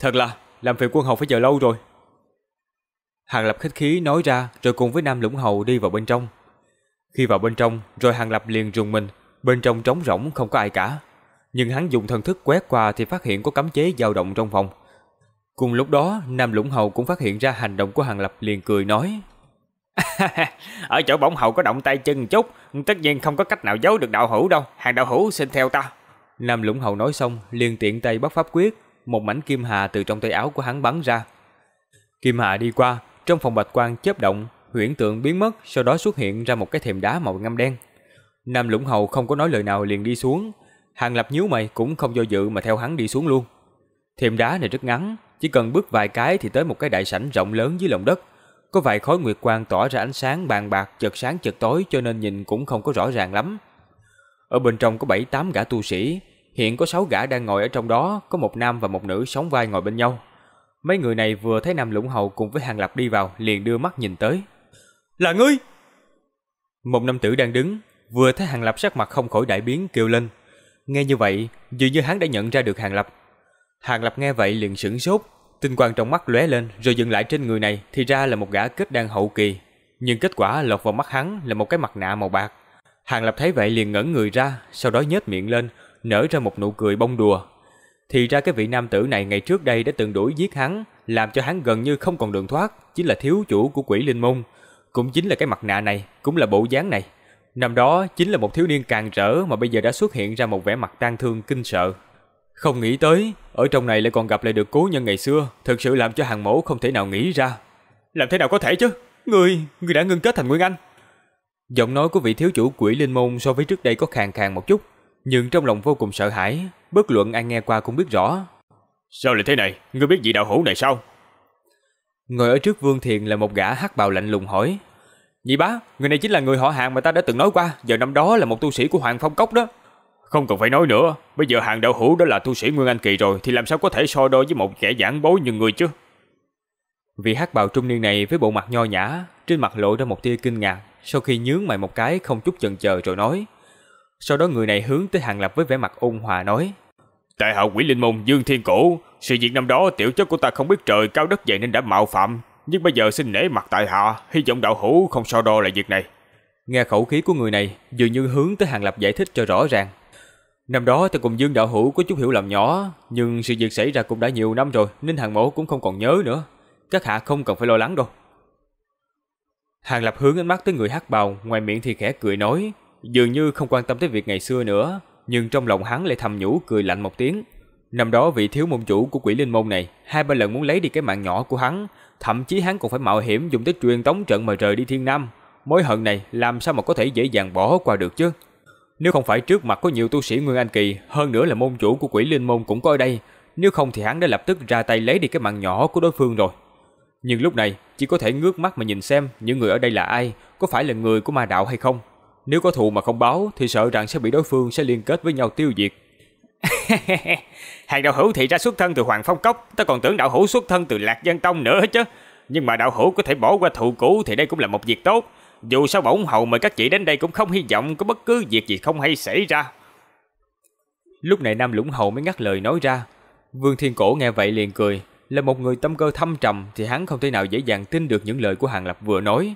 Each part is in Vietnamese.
Thật là, làm phiền quân hầu phải chờ lâu rồi. Hàng Lập khách khí nói ra rồi cùng với Nam Lũng Hầu đi vào bên trong. Khi vào bên trong, rồi Hàng Lập liền rùng mình, bên trong trống rỗng không có ai cả. Nhưng hắn dùng thần thức quét qua thì phát hiện có cấm chế dao động trong phòng. Cùng lúc đó, Nam Lũng Hầu cũng phát hiện ra hành động của Hàng Lập liền cười nói. Ở chỗ bổng hầu có động tay chân chút, tất nhiên không có cách nào giấu được đạo hữu đâu, hàng đạo hữu xin theo ta. Nam Lũng Hầu nói xong, liền tiện tay bắt pháp quyết, một mảnh kim hà từ trong tay áo của hắn bắn ra. Kim hà đi qua, trong phòng bạch quang chớp động, huyễn tượng biến mất, sau đó xuất hiện ra một cái thềm đá màu ngâm đen. Nam Lũng Hầu không có nói lời nào liền đi xuống, Hàng Lập nhíu mày cũng không do dự mà theo hắn đi xuống luôn. Thềm đá này rất ngắn, chỉ cần bước vài cái thì tới một cái đại sảnh rộng lớn dưới lòng đất. Có vài khối nguyệt quang tỏa ra ánh sáng bàn bạc chợt sáng chợt tối cho nên nhìn cũng không có rõ ràng lắm. Ở bên trong có 7-8 gã tu sĩ, Hiện có sáu gã đang ngồi ở trong đó, có một nam và một nữ sóng vai ngồi bên nhau. Mấy người này vừa thấy Nam Lũng Hầu cùng với Hàng Lập đi vào, liền đưa mắt nhìn tới. "Là ngươi?" Một nam tử đang đứng, vừa thấy Hàng Lập sắc mặt không khỏi đại biến kêu lên. Nghe như vậy, dường như hắn đã nhận ra được Hàng Lập. Hàng Lập nghe vậy liền sửng sốt, tinh quang trong mắt lóe lên rồi dừng lại trên người này, thì ra là một gã kết đan hậu kỳ, nhưng kết quả lọt vào mắt hắn là một cái mặt nạ màu bạc. Hàng Lập thấy vậy liền ngẩn người ra, sau đó nhếch miệng lên, nở ra một nụ cười bông đùa. Thì ra cái vị nam tử này ngày trước đây đã từng đuổi giết hắn, làm cho hắn gần như không còn đường thoát, chính là thiếu chủ của quỷ linh môn. Cũng chính là cái mặt nạ này, cũng là bộ dáng này. Năm đó chính là một thiếu niên càng rỡ mà bây giờ đã xuất hiện ra một vẻ mặt tang thương kinh sợ. Không nghĩ tới, ở trong này lại còn gặp lại được cố nhân ngày xưa, thực sự làm cho hàng mẫu không thể nào nghĩ ra. Làm thế nào có thể chứ? Người, người đã ngưng kết thành Nguyên Anh. Giọng nói của vị thiếu chủ quỷ linh môn so với trước đây có khàn khàn một chút, nhưng trong lòng vô cùng sợ hãi, bất luận ai nghe qua cũng biết rõ. Sao lại thế này, ngươi biết vị đạo hữu này sao? Ngồi ở trước Vương Thiền là một gã hắc bào lạnh lùng hỏi. Nhị bá, người này chính là người họ hàng mà ta đã từng nói qua, giờ năm đó là một tu sĩ của Hoàng Phong Cốc đó. Không cần phải nói nữa, bây giờ hàng đạo hữu đó là tu sĩ Nguyên Anh Kỳ rồi thì làm sao có thể so đo với một kẻ giảng bối như người chứ? Vị hắc bào trung niên này với bộ mặt nho nhã, trên mặt lộ ra một tia kinh ngạc, sau khi nhướng mày một cái không chút chần chờ rồi nói. Sau đó người này hướng tới Hàng Lập với vẻ mặt ôn hòa nói. Tại hạ quỷ linh môn Dương Thiên Cổ, sự việc năm đó tiểu chất của ta không biết trời cao đất dày nên đã mạo phạm, nhưng bây giờ xin nể mặt tại hạ, hy vọng đạo hữu không so đo lại việc này. Nghe khẩu khí của người này, dường như hướng tới Hàng Lập giải thích cho rõ ràng. Năm đó ta cùng Dương đạo hữu có chút hiểu lầm nhỏ, nhưng sự việc xảy ra cũng đã nhiều năm rồi nên Hàng mẫu cũng không còn nhớ nữa. Các hạ không cần phải lo lắng đâu. Hàng Lập hướng ánh mắt tới người hắc bào, ngoài miệng thì khẽ cười nói, dường như không quan tâm tới việc ngày xưa nữa, nhưng trong lòng hắn lại thầm nhủ cười lạnh một tiếng. Năm đó vị thiếu môn chủ của quỷ linh môn này hai ba lần muốn lấy đi cái mạng nhỏ của hắn, thậm chí hắn còn phải mạo hiểm dùng tới truyền tống trận mà rời đi thiên nam. Mối hận này làm sao mà có thể dễ dàng bỏ qua được chứ? Nếu không phải trước mặt có nhiều tu sĩ Nguyên Anh Kỳ, hơn nữa là môn chủ của quỷ linh môn cũng có ở đây, nếu không thì hắn đã lập tức ra tay lấy đi cái mạng nhỏ của đối phương rồi. Nhưng lúc này, chỉ có thể ngước mắt mà nhìn xem những người ở đây là ai, có phải là người của ma đạo hay không. Nếu có thù mà không báo thì sợ rằng sẽ bị đối phương sẽ liên kết với nhau tiêu diệt. Hàng đạo hữu thì ra xuất thân từ Hoàng Phong Cốc, ta còn tưởng đạo hữu xuất thân từ Lạc Dân Tông nữa chứ. Nhưng mà đạo hữu có thể bỏ qua thù cũ thì đây cũng là một việc tốt. Dù sao bổng hầu mời các chị đến đây cũng không hy vọng có bất cứ việc gì không hay xảy ra. Lúc này Nam Lũng Hầu mới ngắt lời nói ra. Vương Thiên Cổ nghe vậy liền cười. Là một người tâm cơ thâm trầm thì hắn không thể nào dễ dàng tin được những lời của Hàng Lập vừa nói.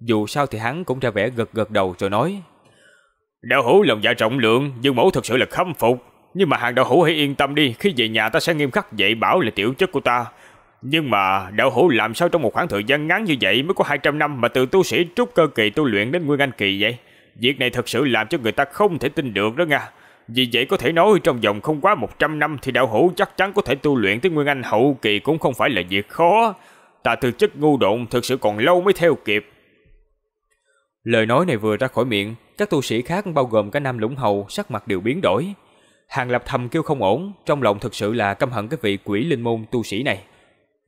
Dù sao thì hắn cũng ra vẻ gật gật đầu rồi nói. Đạo hữu lòng dạ rộng lượng, dương mẫu thật sự là khâm phục. Nhưng mà hàng đạo hữu hãy yên tâm đi, khi về nhà ta sẽ nghiêm khắc dạy bảo là tiểu chất của ta. Nhưng mà đạo hữu làm sao trong một khoảng thời gian ngắn như vậy mới có 200 năm mà từ tu sĩ trúc cơ kỳ tu luyện đến nguyên anh kỳ vậy? Việc này thật sự làm cho người ta không thể tin được đó nha. Vì vậy có thể nói trong vòng không quá 100 năm thì đạo hữu chắc chắn có thể tu luyện tới nguyên anh hậu kỳ cũng không phải là việc khó. Ta từ chức ngu độn thực sự còn lâu mới theo kịp. Lời nói này vừa ra khỏi miệng, các tu sĩ khác bao gồm cả Nam Lũng Hầu sắc mặt đều biến đổi. Hàng Lập thầm kêu không ổn, trong lòng thực sự là căm hận cái vị quỷ linh môn tu sĩ này.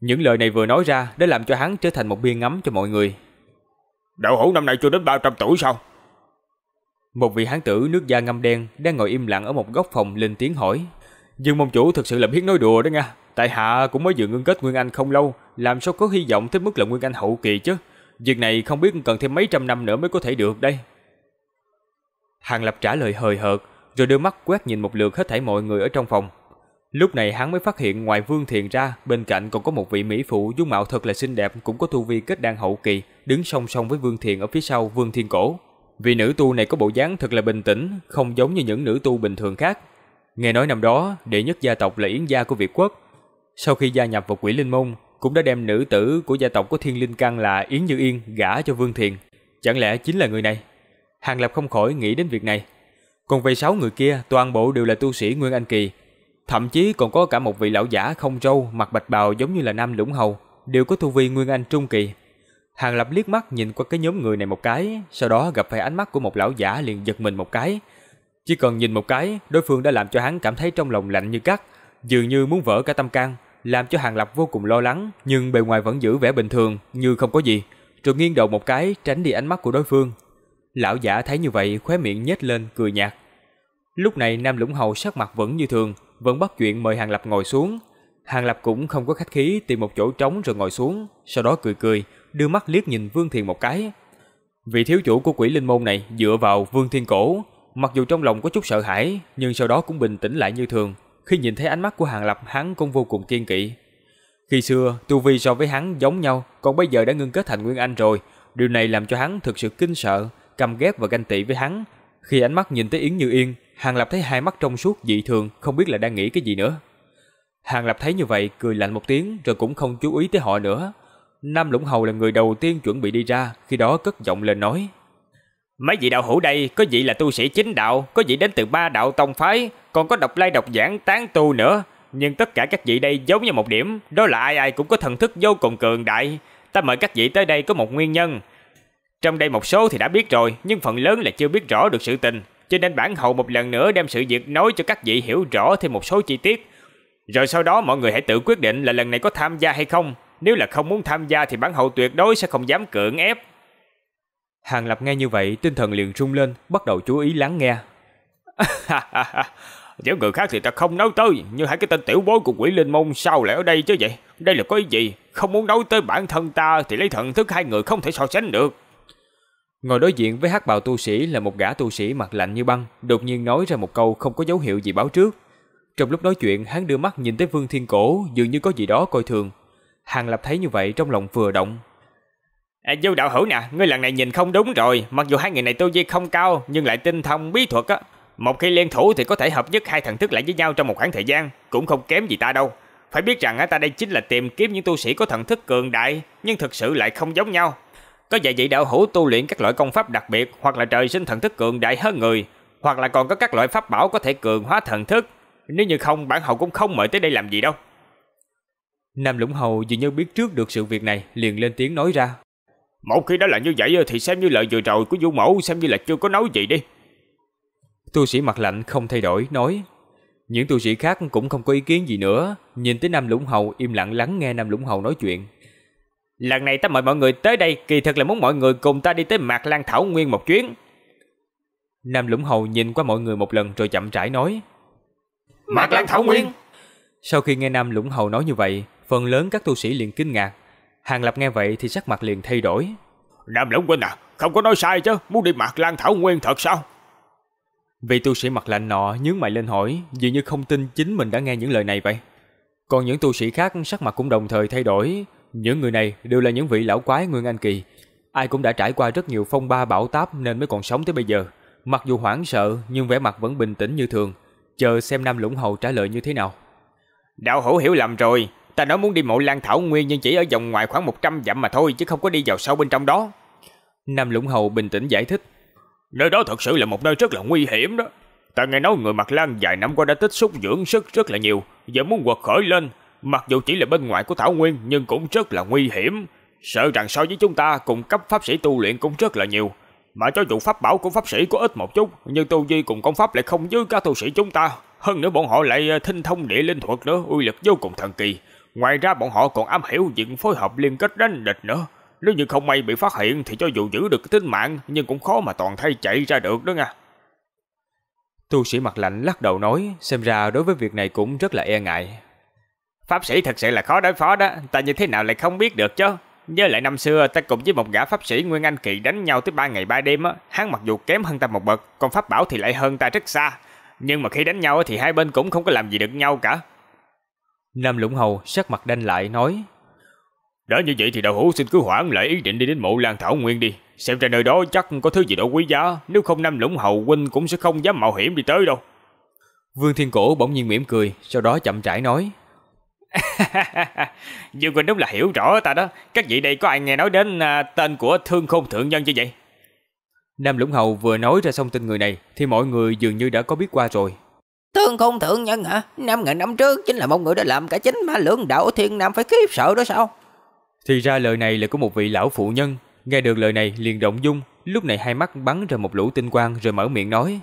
Những lời này vừa nói ra đã làm cho hắn trở thành một biên ngắm cho mọi người. Đạo hữu năm nay chưa đến 300 tuổi sao? Một vị hán tử nước da ngâm đen đang ngồi im lặng ở một góc phòng lên tiếng hỏi. Dương môn chủ thực sự là biết nói đùa đó nha. Tại hạ cũng mới vừa ngưng kết Nguyên Anh không lâu, làm sao có hy vọng tới mức là Nguyên Anh hậu kỳ chứ. Việc này không biết cần thêm mấy trăm năm nữa mới có thể được đây. Hàng Lập trả lời hời hợt, rồi đưa mắt quét nhìn một lượt hết thảy mọi người ở trong phòng. Lúc này hắn mới phát hiện ngoài Vương Thiện ra, bên cạnh còn có một vị mỹ phụ dung mạo thật là xinh đẹp cũng có tu vi kết đan hậu kỳ, đứng song song với Vương Thiện ở phía sau Vương Thiên Cổ. Vị nữ tu này có bộ dáng thật là bình tĩnh, không giống như những nữ tu bình thường khác. Nghe nói năm đó, đệ nhất gia tộc là Yến gia của Việt quốc. Sau khi gia nhập vào Quỷ Linh Môn, cũng đã đem nữ tử của gia tộc của thiên linh căn là Yến Như Yên gả cho Vương Thiền. Chẳng lẽ chính là người này? Hàng Lập không khỏi nghĩ đến việc này. Còn về sáu người kia, toàn bộ đều là tu sĩ Nguyên Anh Kỳ. Thậm chí còn có cả một vị lão giả không râu, mặt bạch bào giống như là Nam Lũng Hầu, đều có tu vi Nguyên Anh Trung Kỳ. Hàng Lập liếc mắt nhìn qua cái nhóm người này một cái, sau đó gặp phải ánh mắt của một lão giả liền giật mình một cái. Chỉ cần nhìn một cái, đối phương đã làm cho hắn cảm thấy trong lòng lạnh như cắt, dường như muốn vỡ cả tâm can, làm cho Hàng Lập vô cùng lo lắng, nhưng bề ngoài vẫn giữ vẻ bình thường như không có gì, rồi nghiêng đầu một cái tránh đi ánh mắt của đối phương. Lão giả thấy như vậy khóe miệng nhếch lên cười nhạt. Lúc này Nam Lũng Hầu sắc mặt vẫn như thường, vẫn bắt chuyện mời Hàng Lập ngồi xuống. Hàng Lập cũng không có khách khí tìm một chỗ trống rồi ngồi xuống, sau đó cười cười, đưa mắt liếc nhìn Vương Thiền một cái. Vị thiếu chủ của quỷ linh môn này dựa vào Vương Thiên Cổ, mặc dù trong lòng có chút sợ hãi, nhưng sau đó cũng bình tĩnh lại như thường, khi nhìn thấy ánh mắt của Hàng Lập hắn cũng vô cùng kiên kỵ. Khi xưa, tu vi so với hắn giống nhau, còn bây giờ đã ngưng kết thành Nguyên Anh rồi. Điều này làm cho hắn thực sự kinh sợ, căm ghét và ganh tị với hắn. Khi ánh mắt nhìn tới Yến Như Yên, Hàng Lập thấy hai mắt trong suốt dị thường, không biết là đang nghĩ cái gì nữa. Hàng Lập thấy như vậy, cười lạnh một tiếng rồi cũng không chú ý tới họ nữa. Nam Lũng Hầu là người đầu tiên chuẩn bị đi ra, khi đó cất giọng lên nói. Mấy vị đạo hữu đây có vị là tu sĩ chính đạo, có vị đến từ ba đạo tông phái, còn có độc lai độc giảng tán tu nữa. Nhưng tất cả các vị đây giống như một điểm, đó là ai ai cũng có thần thức vô cùng cường đại. Ta mời các vị tới đây có một nguyên nhân. Trong đây một số thì đã biết rồi, nhưng phần lớn là chưa biết rõ được sự tình. Cho nên bản hậu một lần nữa đem sự việc nói cho các vị hiểu rõ thêm một số chi tiết. Rồi sau đó mọi người hãy tự quyết định là lần này có tham gia hay không. Nếu là không muốn tham gia thì bản hậu tuyệt đối sẽ không dám cưỡng ép Hàng Lập nghe như vậy, tinh thần liền rung lên, bắt đầu chú ý lắng nghe. Nếu người khác thì ta không nói tới, nhưng hãy cái tên tiểu bối của quỷ linh môn sao lại ở đây chứ vậy? Đây là có ý gì? Không muốn nói tới bản thân ta thì lấy thần thức hai người không thể so sánh được. Ngồi đối diện với hắc bào tu sĩ là một gã tu sĩ mặt lạnh như băng, đột nhiên nói ra một câu không có dấu hiệu gì báo trước. Trong lúc nói chuyện, hắn đưa mắt nhìn tới Vương Thiên Cổ, dường như có gì đó coi thường. Hàng Lập thấy như vậy trong lòng vừa động, À, vô đạo hữu nè, ngươi lần này nhìn không đúng rồi, mặc dù hai người này tu vi không cao nhưng lại tinh thông bí thuật á. Một khi liên thủ thì có thể hợp nhất hai thần thức lại với nhau trong một khoảng thời gian, cũng không kém gì ta đâu. Phải biết rằng á, ta đây chính là tìm kiếm những tu sĩ có thần thức cường đại nhưng thực sự lại không giống nhau. Có vài vị đạo hữu tu luyện các loại công pháp đặc biệt hoặc là trời sinh thần thức cường đại hơn người, hoặc là còn có các loại pháp bảo có thể cường hóa thần thức. Nếu như không bản hậu cũng không mời tới đây làm gì đâu. Nam Lũng Hầu dường như biết trước được sự việc này liền lên tiếng nói ra một khi đã là như vậy thì xem như lời vừa rồi của vũ mẫu xem như là chưa có nói gì đi. Tu sĩ mặt lạnh không thay đổi, nói. Những tu sĩ khác cũng không có ý kiến gì nữa, nhìn tới Nam Lũng Hầu im lặng lắng nghe Nam Lũng Hầu nói chuyện. Lần này ta mời mọi người tới đây, kỳ thật là muốn mọi người cùng ta đi tới Mạc Lan Thảo Nguyên một chuyến. Nam Lũng Hầu nhìn qua mọi người một lần rồi chậm rãi nói. Mạc Lan Thảo Nguyên! Sau khi nghe Nam Lũng Hầu nói như vậy, phần lớn các tu sĩ liền kinh ngạc, Hàng Lập nghe vậy thì sắc mặt liền thay đổi. Nam Lũng Huynh à, không có nói sai chứ, muốn đi mặt Lan Thảo Nguyên thật sao? Vị tu sĩ mặt lạnh nọ nhướng mày lên hỏi, dường như không tin chính mình đã nghe những lời này vậy. Còn những tu sĩ khác sắc mặt cũng đồng thời thay đổi, những người này đều là những vị lão quái Nguyên Anh Kỳ. Ai cũng đã trải qua rất nhiều phong ba bão táp nên mới còn sống tới bây giờ. Mặc dù hoảng sợ nhưng vẻ mặt vẫn bình tĩnh như thường, chờ xem Nam Lũng Hầu trả lời như thế nào. Đạo hữu hiểu lầm rồi, Ta nói muốn đi mộ lan thảo nguyên nhưng chỉ ở vòng ngoài khoảng 100 dặm mà thôi chứ không có đi vào sâu bên trong đó. Nam Lũng Hầu bình tĩnh giải thích. Nơi đó thật sự là một nơi rất là nguy hiểm đó. Ta nghe nói người Mạc Lan vài năm qua đã tích xúc dưỡng sức rất là nhiều, giờ muốn quật khởi lên. Mặc dù chỉ là bên ngoài của Thảo Nguyên nhưng cũng rất là nguy hiểm. Sợ rằng so với chúng ta cùng cấp pháp sĩ tu luyện cũng rất là nhiều. Mà cho dù pháp bảo của pháp sĩ có ít một chút, nhưng tu vi cùng công pháp lại không dưới các tu sĩ chúng ta. Hơn nữa bọn họ lại ờ, thinh thông địa linh thuật nữa, uy lực vô cùng thần kỳ. Ngoài ra bọn họ còn am hiểu việc phối hợp liên kết đánh địch nữa. Nếu như không may bị phát hiện thì cho dù giữ được tính mạng nhưng cũng khó mà toàn thay chạy ra được đó nha. Tu sĩ mặt lạnh lắc đầu nói, xem ra đối với việc này cũng rất là e ngại. Pháp sĩ thật sự là khó đối phó đó, ta như thế nào lại không biết được chứ. Nhớ lại năm xưa ta cùng với một gã pháp sĩ Nguyên Anh Kỳ đánh nhau tới 3 ngày 3 đêm á, hắn mặc dù kém hơn ta một bậc, còn pháp bảo thì lại hơn ta rất xa. Nhưng mà khi đánh nhau thì hai bên cũng không có làm gì được nhau cả, Nam Lũng Hầu sắc mặt đanh lại nói. Đã như vậy thì đạo hữu xin cứ hoãn lại ý định đi đến mộ Lan Thảo Nguyên đi. Xem ra nơi đó chắc có thứ gì đó quý giá, nếu không Nam Lũng Hầu huynh cũng sẽ không dám mạo hiểm đi tới đâu. Vương Thiên Cổ bỗng nhiên mỉm cười, sau đó chậm rãi nói. Dương Quỳnh đúng là hiểu rõ ta đó, các vị đây có ai nghe nói đến à, tên của Thương Khôn Thượng Nhân như vậy? Nam Lũng Hầu vừa nói ra xong tên người này thì mọi người dường như đã có biết qua rồi. Thương khôn thượng nhân hả? Năm ngàn năm trước chính là một người đã làm cả chính ma lưỡng đạo thiên nam phải khiếp sợ đó sao? Thì ra lời này là của một vị lão phụ nhân. Nghe được lời này liền động dung. Lúc này hai mắt bắn ra một lũ tinh quang rồi mở miệng nói.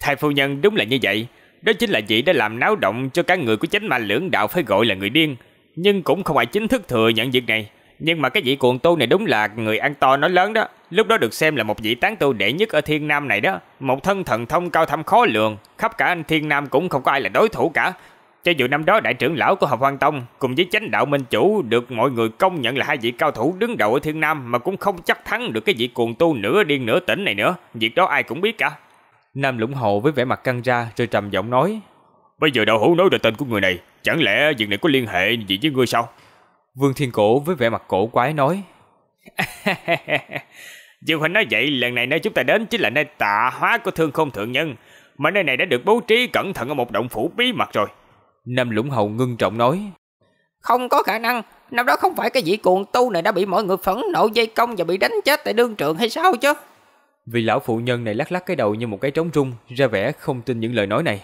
Thái phu nhân đúng là như vậy. Đó chính là vị đã làm náo động cho cả người của chính ma lưỡng đạo phải gọi là người điên. Nhưng cũng không ai chính thức thừa nhận việc này. Nhưng mà cái vị cuồng tu này đúng là người ăn to nói lớn đó lúc đó được xem là một vị tán tu đệ nhất ở Thiên Nam này đó, một thân thần thông cao thâm khó lường, khắp cả anh Thiên Nam cũng không có ai là đối thủ cả. Cho dù năm đó đại trưởng lão của Hợp Hoang Tông cùng với chánh đạo Minh Chủ được mọi người công nhận là hai vị cao thủ đứng đầu ở Thiên Nam mà cũng không chắc thắng được cái vị cuồng tu nửa điên nửa tỉnh này nữa, việc đó ai cũng biết cả. Nam Lũng Hồ với vẻ mặt căng ra rồi trầm giọng nói: "Bây giờ đạo hữu nói về tên của người này, chẳng lẽ việc này có liên hệ gì với ngươi sao?" Vương Thiên Cổ với vẻ mặt cổ quái nói: Dương Huynh nói vậy, lần này nơi chúng ta đến chính là nơi tạ hóa của thương không thượng nhân, mà nơi này đã được bố trí cẩn thận ở một động phủ bí mật rồi. Nam Lũng Hầu ngưng trọng nói. Không có khả năng, năm đó không phải cái vị cuồng tu này đã bị mọi người phẫn nộ dây công và bị đánh chết tại đương trường hay sao chứ? vị lão phụ nhân này lắc lắc cái đầu như một cái trống rung, ra vẻ không tin những lời nói này.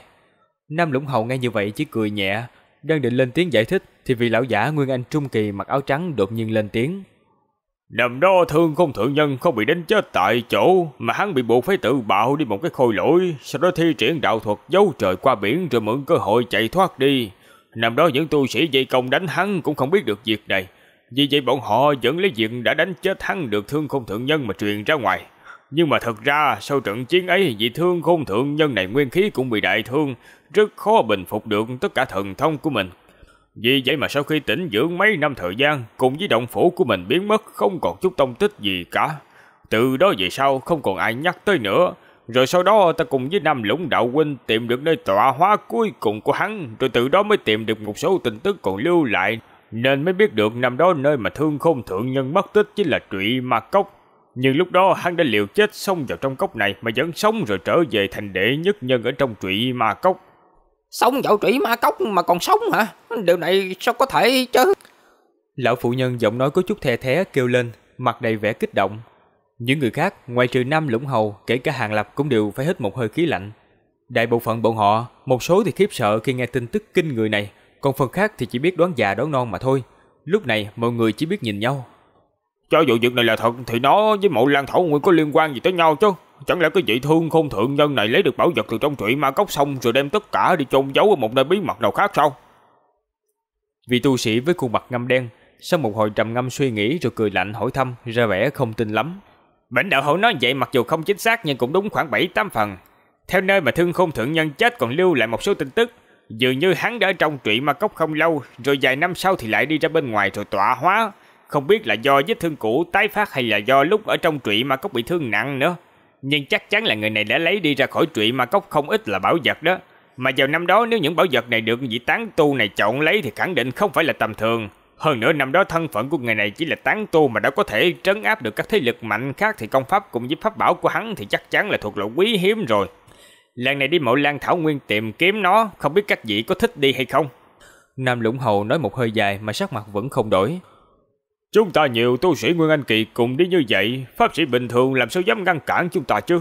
Nam Lũng Hầu nghe như vậy chỉ cười nhẹ, đang định lên tiếng giải thích thì vị lão giả Nguyên Anh Trung Kỳ mặc áo trắng đột nhiên lên tiếng nằm đó thương không thượng nhân không bị đánh chết tại chỗ mà hắn bị buộc phải tự bạo đi một cái khôi lỗi, sau đó thi triển đạo thuật giấu trời qua biển rồi mượn cơ hội chạy thoát đi. nằm đó những tu sĩ dây công đánh hắn cũng không biết được việc này, vì vậy bọn họ vẫn lấy việc đã đánh chết hắn được thương không thượng nhân mà truyền ra ngoài. Nhưng mà thật ra sau trận chiến ấy vị thương không thượng nhân này nguyên khí cũng bị đại thương, rất khó bình phục được tất cả thần thông của mình. Vì vậy mà sau khi tỉnh dưỡng mấy năm thời gian, cùng với động phủ của mình biến mất không còn chút tông tích gì cả. Từ đó về sau không còn ai nhắc tới nữa. Rồi sau đó ta cùng với Nam Lũng Đạo Huynh tìm được nơi tọa hóa cuối cùng của hắn, rồi từ đó mới tìm được một số tin tức còn lưu lại, nên mới biết được năm đó nơi mà thương không thượng nhân mất tích chính là trụy ma cốc. Nhưng lúc đó hắn đã liều chết xông vào trong cốc này mà vẫn sống rồi trở về thành đệ nhất nhân ở trong trụy ma cốc. Sống dậu trĩ ma cốc mà còn sống hả? Điều này sao có thể chứ? Lão phụ nhân giọng nói có chút the thé kêu lên, mặt đầy vẻ kích động. Những người khác, ngoài trừ năm lũng hầu, kể cả hàng lập cũng đều phải hít một hơi khí lạnh. Đại bộ phận bọn họ, một số thì khiếp sợ khi nghe tin tức kinh người này, còn phần khác thì chỉ biết đoán già đoán non mà thôi. Lúc này mọi người chỉ biết nhìn nhau. Cho dù việc này là thật thì nó với mộ lan thổ nguyên có liên quan gì tới nhau chứ? Chẳng lẽ cái vị thương khôn thượng nhân này lấy được bảo vật từ trong trụy ma cốc xong rồi đem tất cả đi chôn giấu ở một nơi bí mật nào khác sao? Vị tu sĩ với khuôn mặt ngâm đen, sau một hồi trầm ngâm suy nghĩ rồi cười lạnh hỏi thăm, ra vẻ không tin lắm. Bệnh đạo hữu nói vậy mặc dù không chính xác nhưng cũng đúng khoảng 7-8 phần. Theo nơi mà thương khôn thượng nhân chết còn lưu lại một số tin tức, dường như hắn đã ở trong trụy ma cốc không lâu, rồi vài năm sau thì lại đi ra bên ngoài rồi tọa hóa. Không biết là do vết thương cũ tái phát hay là do lúc ở trong trụy ma cốc bị thương nặng nữa nhưng chắc chắn là người này đã lấy đi ra khỏi trụy ma cốc không ít là bảo vật đó. Mà vào năm đó nếu những bảo vật này được vị tán tu này chọn lấy thì khẳng định không phải là tầm thường. Hơn nữa năm đó thân phận của người này chỉ là tán tu mà đã có thể trấn áp được các thế lực mạnh khác thì công pháp cùng với pháp bảo của hắn thì chắc chắn là thuộc loại quý hiếm rồi. Lần này đi mộ lan thảo nguyên tìm kiếm nó, không biết các vị có thích đi hay không. Nam Lũng Hầu nói một hơi dài mà sắc mặt vẫn không đổi. Chúng ta nhiều tu sĩ Nguyên Anh Kỳ cùng đi như vậy, pháp sĩ bình thường làm sao dám ngăn cản chúng ta chứ?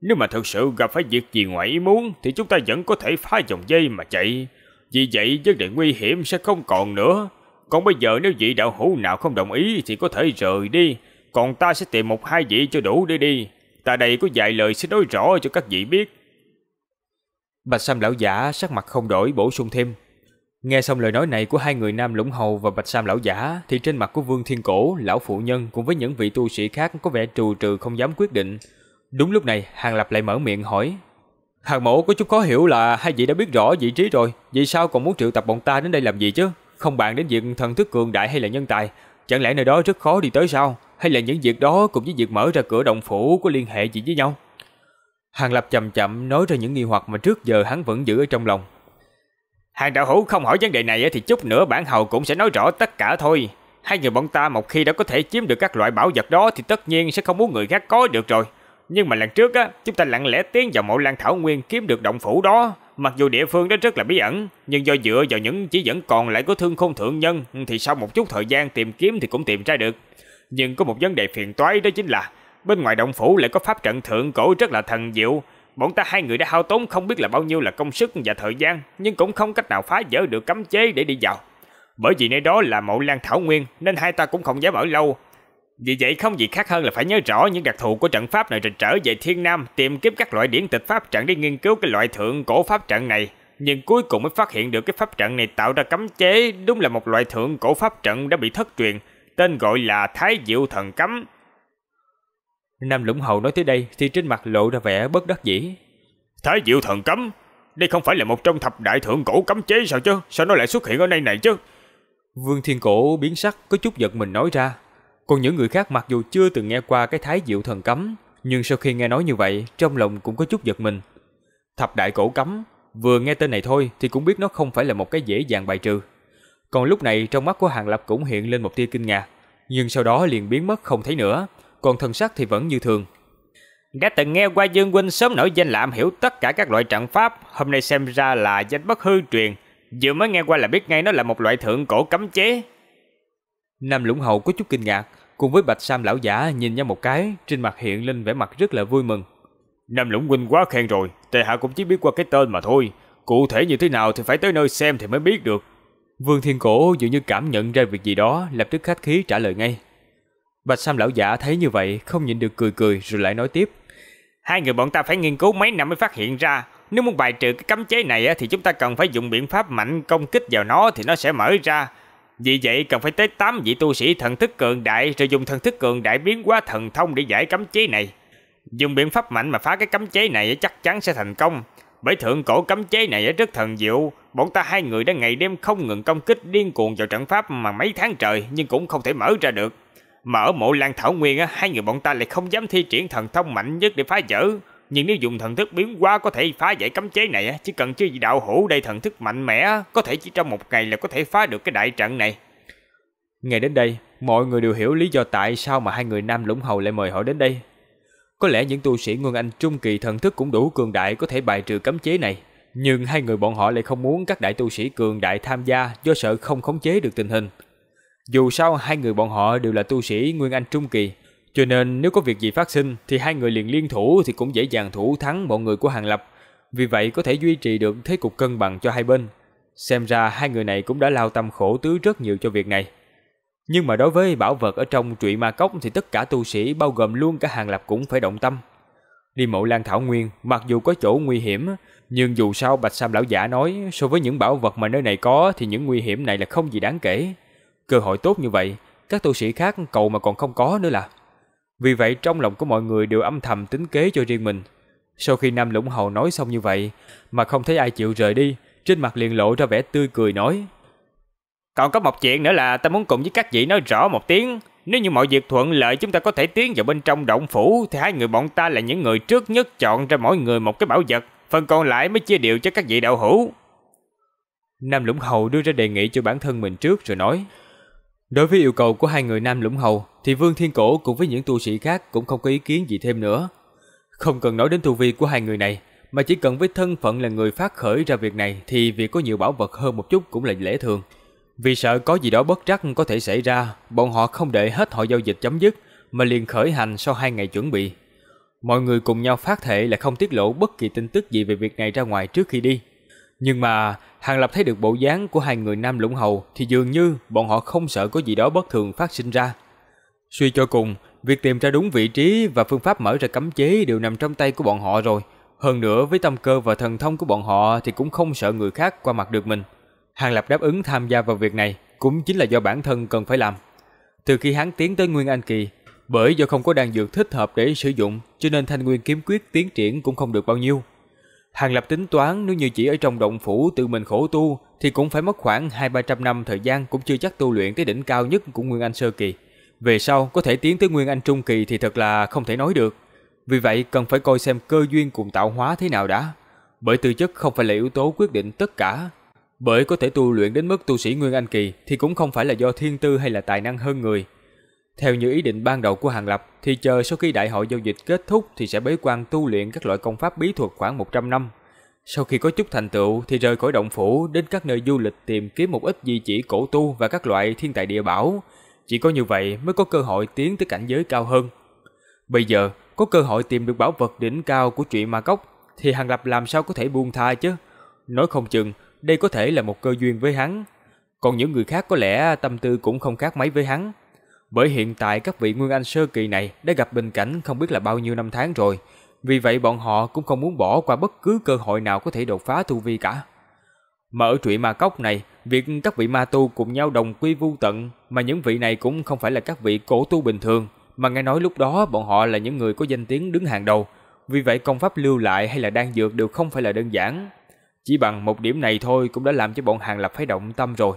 Nếu mà thực sự gặp phải việc gì ngoài ý muốn thì chúng ta vẫn có thể phá dòng dây mà chạy. Vì vậy vấn đề nguy hiểm sẽ không còn nữa. Còn bây giờ nếu vị đạo hữu nào không đồng ý thì có thể rời đi. Còn ta sẽ tìm một hai vị cho đủ để đi. Ta đây có vài lời sẽ nói rõ cho các vị biết. Bạch Sam lão giả sắc mặt không đổi bổ sung thêm. Nghe xong lời nói này của hai người nam lũng hầu và bạch sam lão giả, thì trên mặt của Vương Thiên Cổ, lão phụ nhân cùng với những vị tu sĩ khác có vẻ trù trừ không dám quyết định. Đúng lúc này, Hàng Lập lại mở miệng hỏi. Hàng mẫu có chút khó hiểu là hai vị đã biết rõ vị trí rồi, vì sao còn muốn triệu tập bọn ta đến đây làm gì chứ? Không bàn đến việc thần thức cường đại hay là nhân tài, chẳng lẽ nơi đó rất khó đi tới sao? Hay là những việc đó cùng với việc mở ra cửa động phủ có liên hệ gì với nhau? Hàng Lập chậm chậm nói ra những nghi hoặc mà trước giờ hắn vẫn giữ ở trong lòng. Hàng đạo hữu không hỏi vấn đề này thì chút nữa bản hầu cũng sẽ nói rõ tất cả thôi. Hai người bọn ta một khi đã có thể chiếm được các loại bảo vật đó thì tất nhiên sẽ không muốn người khác có được rồi. Nhưng mà lần trước á, chúng ta lặng lẽ tiến vào mộ lan thảo nguyên kiếm được động phủ đó. Mặc dù địa phương đó rất là bí ẩn, nhưng do dựa vào những chỉ dẫn còn lại của thương không thượng nhân thì sau một chút thời gian tìm kiếm thì cũng tìm ra được. Nhưng có một vấn đề phiền toái đó chính là bên ngoài động phủ lại có pháp trận thượng cổ rất là thần diệu, bọn ta hai người đã hao tốn không biết là bao nhiêu là công sức và thời gian, nhưng cũng không cách nào phá vỡ được cấm chế để đi vào. Bởi vì nơi đó là mộ lan thảo nguyên, nên hai ta cũng không dám ở lâu. Vì vậy không gì khác hơn là phải nhớ rõ những đặc thù của trận pháp này rồi trở về Thiên Nam tìm kiếm các loại điển tịch pháp trận đi nghiên cứu cái loại thượng cổ pháp trận này. Nhưng cuối cùng mới phát hiện được cái pháp trận này tạo ra cấm chế đúng là một loại thượng cổ pháp trận đã bị thất truyền, tên gọi là Thái Diệu Thần Cấm. Nam Lũng Hầu nói tới đây thì trên mặt lộ ra vẻ bất đắc dĩ. Thái Diệu Thần cấm, đây không phải là một trong thập đại thượng cổ cấm chế sao chứ? Sao nó lại xuất hiện ở đây này chứ? Vương Thiên Cổ biến sắc có chút giật mình nói ra. Còn những người khác mặc dù chưa từng nghe qua cái Thái Diệu Thần cấm, nhưng sau khi nghe nói như vậy, trong lòng cũng có chút giật mình. Thập đại cổ cấm, vừa nghe tên này thôi thì cũng biết nó không phải là một cái dễ dàng bài trừ. Còn lúc này trong mắt của Hàng Lập cũng hiện lên một tia kinh ngạc, nhưng sau đó liền biến mất không thấy nữa còn thần sắc thì vẫn như thường. Đã từng nghe qua Dương huynh sớm nổi danh làm hiểu tất cả các loại trận pháp, hôm nay xem ra là danh bất hư truyền, vừa mới nghe qua là biết ngay nó là một loại thượng cổ cấm chế. Nam Lũng Hậu có chút kinh ngạc, cùng với Bạch Sam lão giả nhìn nhau một cái, trên mặt hiện lên vẻ mặt rất là vui mừng. Nam Lũng huynh quá khen rồi, tệ hạ cũng chỉ biết qua cái tên mà thôi, cụ thể như thế nào thì phải tới nơi xem thì mới biết được. Vương Thiên Cổ dường như cảm nhận ra việc gì đó, lập tức khách khí trả lời ngay. Bạch Sam lão giả thấy như vậy không nhịn được cười cười rồi lại nói tiếp. Hai người bọn ta phải nghiên cứu mấy năm mới phát hiện ra. Nếu muốn bài trừ cái cấm chế này thì chúng ta cần phải dùng biện pháp mạnh công kích vào nó thì nó sẽ mở ra. Vì vậy cần phải tới 8 vị tu sĩ thần thức cường đại rồi dùng thần thức cường đại biến hóa thần thông để giải cấm chế này. Dùng biện pháp mạnh mà phá cái cấm chế này chắc chắn sẽ thành công. Bởi thượng cổ cấm chế này rất thần diệu, bọn ta hai người đã ngày đêm không ngừng công kích điên cuồng vào trận pháp mà mấy tháng trời nhưng cũng không thể mở ra được. Mà ở mộ lan thảo nguyên á, hai người bọn ta lại không dám thi triển thần thông mạnh nhất để phá vỡ. Nhưng nếu dùng thần thức biến hóa có thể phá giải cấm chế này, chỉ cần chư đạo hữu đây thần thức mạnh mẽ, có thể chỉ trong một ngày là có thể phá được cái đại trận này. ngày đến đây, mọi người đều hiểu lý do tại sao mà hai người Nam Lũng Hầu lại mời họ đến đây. Có lẽ những tu sĩ Ngân Anh Trung Kỳ thần thức cũng đủ cường đại có thể bài trừ cấm chế này. Nhưng hai người bọn họ lại không muốn các đại tu sĩ cường đại tham gia do sợ không khống chế được tình hình. Dù sao hai người bọn họ đều là tu sĩ Nguyên Anh Trung Kỳ, cho nên nếu có việc gì phát sinh thì hai người liền liên thủ thì cũng dễ dàng thủ thắng bọn người của Hàng Lập. Vì vậy có thể duy trì được thế cục cân bằng cho hai bên. Xem ra hai người này cũng đã lao tâm khổ tứ rất nhiều cho việc này. Nhưng mà đối với bảo vật ở trong trụy ma cốc thì tất cả tu sĩ bao gồm luôn cả Hàng Lập cũng phải động tâm. Đi mộ lan thảo nguyên, mặc dù có chỗ nguy hiểm, nhưng dù sao Bạch Sam lão giả nói, so với những bảo vật mà nơi này có thì những nguy hiểm này là không gì đáng kể. Cơ hội tốt như vậy, các tu sĩ khác cầu mà còn không có nữa là. Vì vậy trong lòng của mọi người đều âm thầm tính kế cho riêng mình. Sau khi Nam Lũng Hầu nói xong như vậy, mà không thấy ai chịu rời đi, trên mặt liền lộ ra vẻ tươi cười nói. Còn có một chuyện nữa là ta muốn cùng với các vị nói rõ một tiếng. Nếu như mọi việc thuận lợi chúng ta có thể tiến vào bên trong động phủ thì hai người bọn ta là những người trước nhất chọn ra mỗi người một cái bảo vật, phần còn lại mới chia đều cho các vị đạo hữu. Nam Lũng Hầu đưa ra đề nghị cho bản thân mình trước rồi nói. Đối với yêu cầu của hai người nam lũng hầu, thì Vương Thiên Cổ cùng với những tu sĩ khác cũng không có ý kiến gì thêm nữa. Không cần nói đến tu vi của hai người này, mà chỉ cần với thân phận là người phát khởi ra việc này thì việc có nhiều bảo vật hơn một chút cũng là lẽ thường. Vì sợ có gì đó bất trắc có thể xảy ra, bọn họ không để hết hội giao dịch chấm dứt mà liền khởi hành sau hai ngày chuẩn bị. Mọi người cùng nhau phát thệ là không tiết lộ bất kỳ tin tức gì về việc này ra ngoài trước khi đi. Nhưng mà Hàng Lập thấy được bộ dáng của hai người nam lũng hầu thì dường như bọn họ không sợ có gì đó bất thường phát sinh ra. Suy cho cùng, việc tìm ra đúng vị trí và phương pháp mở ra cấm chế đều nằm trong tay của bọn họ rồi. Hơn nữa với tâm cơ và thần thông của bọn họ thì cũng không sợ người khác qua mặt được mình. Hàng Lập đáp ứng tham gia vào việc này cũng chính là do bản thân cần phải làm. Từ khi hắn tiến tới Nguyên Anh Kỳ, bởi do không có đan dược thích hợp để sử dụng cho nên thanh nguyên kiếm quyết tiến triển cũng không được bao nhiêu. Hàng Lập tính toán nếu như chỉ ở trong động phủ tự mình khổ tu thì cũng phải mất khoảng 2-300 năm thời gian cũng chưa chắc tu luyện tới đỉnh cao nhất của Nguyên Anh Sơ Kỳ. Về sau có thể tiến tới Nguyên Anh Trung Kỳ thì thật là không thể nói được. Vì vậy cần phải coi xem cơ duyên cùng tạo hóa thế nào đã. Bởi tư chất không phải là yếu tố quyết định tất cả. Bởi có thể tu luyện đến mức tu sĩ Nguyên Anh Kỳ thì cũng không phải là do thiên tư hay là tài năng hơn người, theo như ý định ban đầu của Hàng Lập, thì chờ sau khi đại hội giao dịch kết thúc thì sẽ bế quan tu luyện các loại công pháp bí thuật khoảng 100 năm. Sau khi có chút thành tựu thì rời khỏi động phủ đến các nơi du lịch tìm kiếm một ít di chỉ cổ tu và các loại thiên tài địa bảo. Chỉ có như vậy mới có cơ hội tiến tới cảnh giới cao hơn. Bây giờ, có cơ hội tìm được bảo vật đỉnh cao của trụy ma cốc thì Hàng Lập làm sao có thể buông tha chứ? Nói không chừng, đây có thể là một cơ duyên với hắn. Còn những người khác có lẽ tâm tư cũng không khác mấy với hắn bởi hiện tại các vị Nguyên Anh sơ kỳ này đã gặp bình cảnh không biết là bao nhiêu năm tháng rồi, vì vậy bọn họ cũng không muốn bỏ qua bất cứ cơ hội nào có thể đột phá tu vi cả. Mà ở trụy ma cốc này, việc các vị ma tu cùng nhau đồng quy vu tận mà những vị này cũng không phải là các vị cổ tu bình thường, mà nghe nói lúc đó bọn họ là những người có danh tiếng đứng hàng đầu, vì vậy công pháp lưu lại hay là đan dược đều không phải là đơn giản. Chỉ bằng một điểm này thôi cũng đã làm cho bọn hàng lập phải động tâm rồi.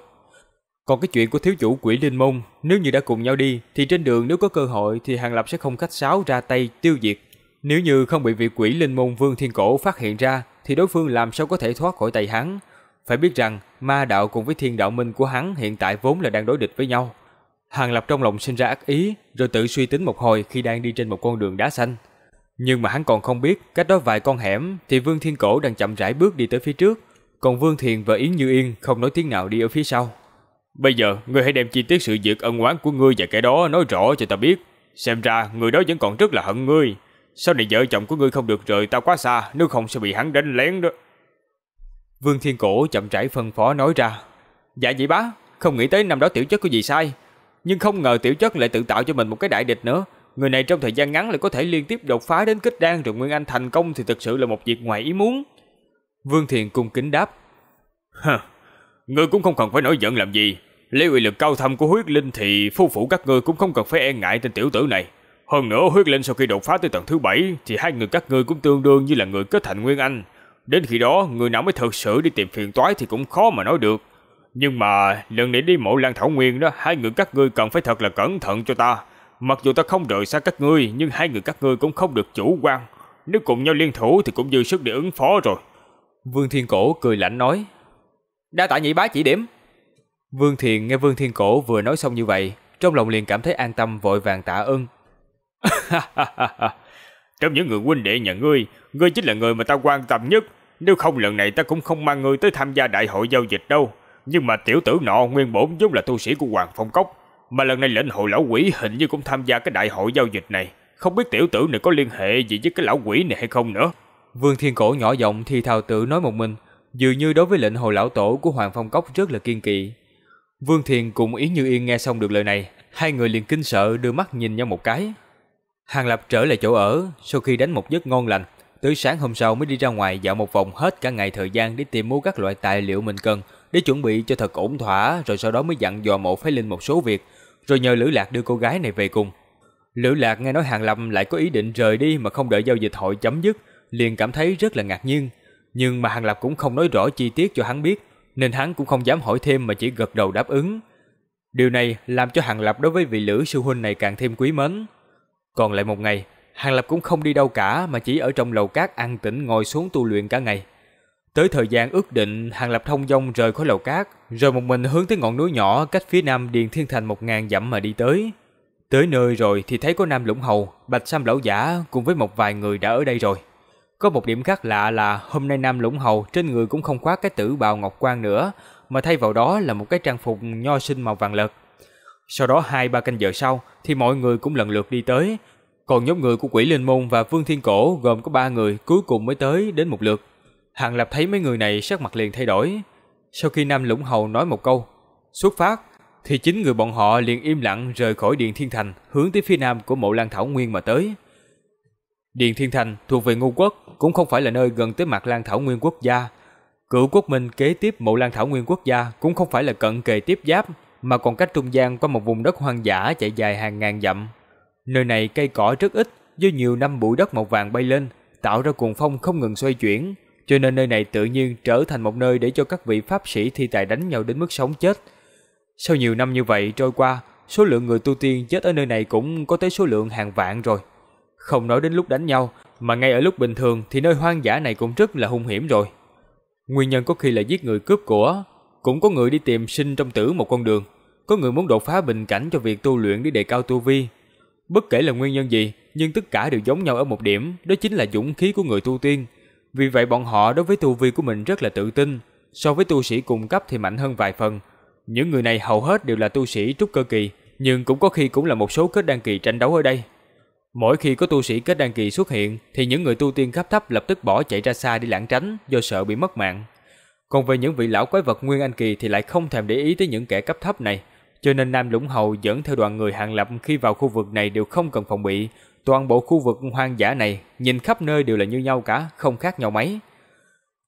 Còn cái chuyện của thiếu chủ quỷ linh môn, nếu như đã cùng nhau đi, thì trên đường nếu có cơ hội thì Hàng Lập sẽ không khách sáo ra tay tiêu diệt. Nếu như không bị vị quỷ linh môn Vương Thiên Cổ phát hiện ra, thì đối phương làm sao có thể thoát khỏi tay hắn. Phải biết rằng, ma đạo cùng với thiên đạo minh của hắn hiện tại vốn là đang đối địch với nhau. Hàng Lập trong lòng sinh ra ác ý, rồi tự suy tính một hồi khi đang đi trên một con đường đá xanh. Nhưng mà hắn còn không biết, cách đó vài con hẻm thì Vương Thiên Cổ đang chậm rãi bước đi tới phía trước, còn Vương Thiền và Yến Như Yên không nói tiếng nào đi ở phía sau. Bây giờ, ngươi hãy đem chi tiết sự việc ân oán của ngươi và cái đó nói rõ cho ta biết. Xem ra, người đó vẫn còn rất là hận ngươi. Sau này vợ chồng của ngươi không được rời ta quá xa, nếu không sẽ bị hắn đánh lén đó. Vương Thiên Cổ chậm rãi phân phó nói ra. Dạ vậy bá, không nghĩ tới năm đó tiểu chất có gì sai. Nhưng không ngờ tiểu chất lại tự tạo cho mình một cái đại địch nữa. Người này trong thời gian ngắn lại có thể liên tiếp đột phá đến kích đan rồi Nguyên Anh thành công thì thực sự là một việc ngoài ý muốn. Vương Thiền cung kính đáp. Hừ, ngươi cũng không cần phải nổi giận làm gì lấy uy lực cao thâm của huyết linh thì phu phụ các ngươi cũng không cần phải e ngại tên tiểu tử này. Hơn nữa huyết linh sau khi đột phá tới tầng thứ bảy thì hai người các ngươi cũng tương đương như là người kết thành nguyên anh. Đến khi đó người nào mới thực sự đi tìm phiền toái thì cũng khó mà nói được. Nhưng mà lần này đi mộ lan thảo nguyên đó hai người các ngươi cần phải thật là cẩn thận cho ta. Mặc dù ta không rời xa các ngươi nhưng hai người các ngươi cũng không được chủ quan. Nếu cùng nhau liên thủ thì cũng dư sức để ứng phó rồi. Vương Thiên Cổ cười lạnh nói. Đa tạ nhị bá chỉ điểm. Vương Thiện nghe Vương Thiên Cổ vừa nói xong như vậy, trong lòng liền cảm thấy an tâm vội vàng tạ ơn. trong những người huynh đệ nhà ngươi, ngươi chính là người mà ta quan tâm nhất. Nếu không lần này ta cũng không mang ngươi tới tham gia đại hội giao dịch đâu. Nhưng mà tiểu tử nọ nguyên bổn vốn là tu sĩ của Hoàng Phong Cốc. Mà lần này lệnh hội lão quỷ hình như cũng tham gia cái đại hội giao dịch này. Không biết tiểu tử này có liên hệ gì với cái lão quỷ này hay không nữa. Vương Thiên Cổ nhỏ giọng thì thào tự nói một mình. Dường như đối với lệnh hội lão tổ của Hoàng Phong Cốc rất là kiên kỵ, Vương Thiền cùng Ý Như Yên nghe xong được lời này, hai người liền kinh sợ đưa mắt nhìn nhau một cái. Hàng Lập trở lại chỗ ở, sau khi đánh một giấc ngon lành, tới sáng hôm sau mới đi ra ngoài dạo một vòng hết cả ngày thời gian để tìm mua các loại tài liệu mình cần để chuẩn bị cho thật ổn thỏa rồi sau đó mới dặn dò mộ phái linh một số việc rồi nhờ Lữ Lạc đưa cô gái này về cùng. Lữ Lạc nghe nói Hàng Lập lại có ý định rời đi mà không đợi giao dịch hội chấm dứt, liền cảm thấy rất là ngạc nhiên. Nhưng mà Hàng Lập cũng không nói rõ chi tiết cho hắn biết, nên hắn cũng không dám hỏi thêm mà chỉ gật đầu đáp ứng. Điều này làm cho Hàng Lập đối với vị lữ sư huynh này càng thêm quý mến. Còn lại một ngày, Hàng Lập cũng không đi đâu cả mà chỉ ở trong lầu cát an tĩnh ngồi xuống tu luyện cả ngày. Tới thời gian ước định, Hàng Lập thông dong rời khỏi lầu cát, rồi một mình hướng tới ngọn núi nhỏ cách phía nam Điền Thiên Thành một ngàn dặm mà đi tới. Tới nơi rồi thì thấy có Nam Lũng Hầu, Bạch Sam Lão Giả cùng với một vài người đã ở đây rồi. Có một điểm khác lạ là hôm nay Nam Lũng Hầu trên người cũng không khoác cái tử bào ngọc quan nữa, mà thay vào đó là một cái trang phục nho sinh màu vàng lợt. Sau đó hai ba canh giờ sau thì mọi người cũng lần lượt đi tới, còn nhóm người của Quỷ Linh Môn và Vương Thiên Cổ gồm có ba người cuối cùng mới tới đến một lượt. Hàng Lập thấy mấy người này sắc mặt liền thay đổi. Sau khi Nam Lũng Hầu nói một câu, xuất phát, thì chính người bọn họ liền im lặng rời khỏi Điện Thiên Thành hướng tới phía nam của mộ lan thảo nguyên mà tới. Điền Thiên Thành thuộc về Ngô quốc cũng không phải là nơi gần tới mặt Lan Thảo Nguyên quốc gia. Cửu quốc minh kế tiếp mộ Lan Thảo Nguyên quốc gia cũng không phải là cận kề tiếp giáp mà còn cách trung gian qua một vùng đất hoang dã chạy dài hàng ngàn dặm. Nơi này cây cỏ rất ít, do nhiều năm bụi đất màu vàng bay lên, tạo ra cuồng phong không ngừng xoay chuyển, cho nên nơi này tự nhiên trở thành một nơi để cho các vị pháp sĩ thi tài đánh nhau đến mức sống chết. Sau nhiều năm như vậy trôi qua, số lượng người tu tiên chết ở nơi này cũng có tới số lượng hàng vạn rồi. Không nói đến lúc đánh nhau, mà ngay ở lúc bình thường thì nơi hoang dã này cũng rất là hung hiểm rồi. Nguyên nhân có khi là giết người cướp của, cũng có người đi tìm sinh trong tử một con đường, có người muốn đột phá bình cảnh cho việc tu luyện để đề cao tu vi. Bất kể là nguyên nhân gì, nhưng tất cả đều giống nhau ở một điểm, đó chính là dũng khí của người tu tiên. Vì vậy bọn họ đối với tu vi của mình rất là tự tin, so với tu sĩ cùng cấp thì mạnh hơn vài phần. Những người này hầu hết đều là tu sĩ trúc cơ kỳ, nhưng cũng có khi cũng là một số kết đăng kỳ tranh đấu ở đây, Mỗi khi có tu sĩ kết đan kỳ xuất hiện thì những người tu tiên cấp thấp lập tức bỏ chạy ra xa đi lảng tránh do sợ bị mất mạng. Còn về những vị lão quái vật nguyên anh kỳ thì lại không thèm để ý tới những kẻ cấp thấp này, cho nên Nam Lũng Hầu dẫn theo đoàn người hàng lập khi vào khu vực này đều không cần phòng bị, toàn bộ khu vực hoang dã này nhìn khắp nơi đều là như nhau cả, không khác nhau mấy.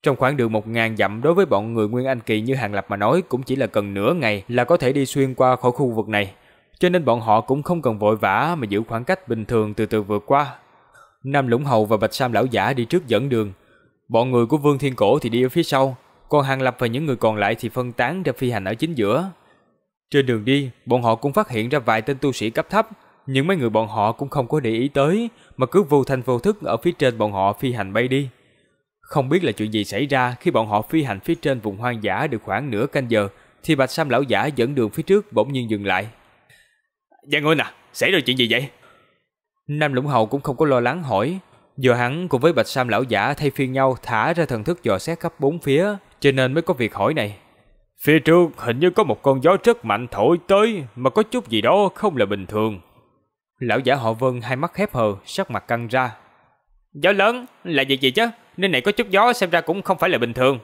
Trong khoảng đường một ngàn dặm đối với bọn người Nguyên Anh Kỳ như Hàng Lập mà nói cũng chỉ là cần nửa ngày là có thể đi xuyên qua khỏi khu vực này cho nên bọn họ cũng không cần vội vã mà giữ khoảng cách bình thường từ từ vượt qua. Nam Lũng Hầu và Bạch Sam lão giả đi trước dẫn đường, bọn người của Vương Thiên Cổ thì đi ở phía sau, còn Hàng Lập và những người còn lại thì phân tán ra phi hành ở chính giữa. Trên đường đi, bọn họ cũng phát hiện ra vài tên tu sĩ cấp thấp, nhưng mấy người bọn họ cũng không có để ý tới, mà cứ vô thanh vô thức ở phía trên bọn họ phi hành bay đi. Không biết là chuyện gì xảy ra khi bọn họ phi hành phía trên vùng hoang dã được khoảng nửa canh giờ, thì Bạch Sam lão giả dẫn đường phía trước bỗng nhiên dừng lại. Giang Huynh à, xảy ra chuyện gì vậy? Nam Lũng Hầu cũng không có lo lắng hỏi. Giờ hắn cùng với Bạch Sam lão giả thay phiên nhau thả ra thần thức dò xét khắp bốn phía, cho nên mới có việc hỏi này. Phía trước hình như có một con gió rất mạnh thổi tới mà có chút gì đó không là bình thường. Lão giả họ Vân hai mắt khép hờ, sắc mặt căng ra. Gió lớn là việc gì chứ? Nơi này có chút gió xem ra cũng không phải là bình thường.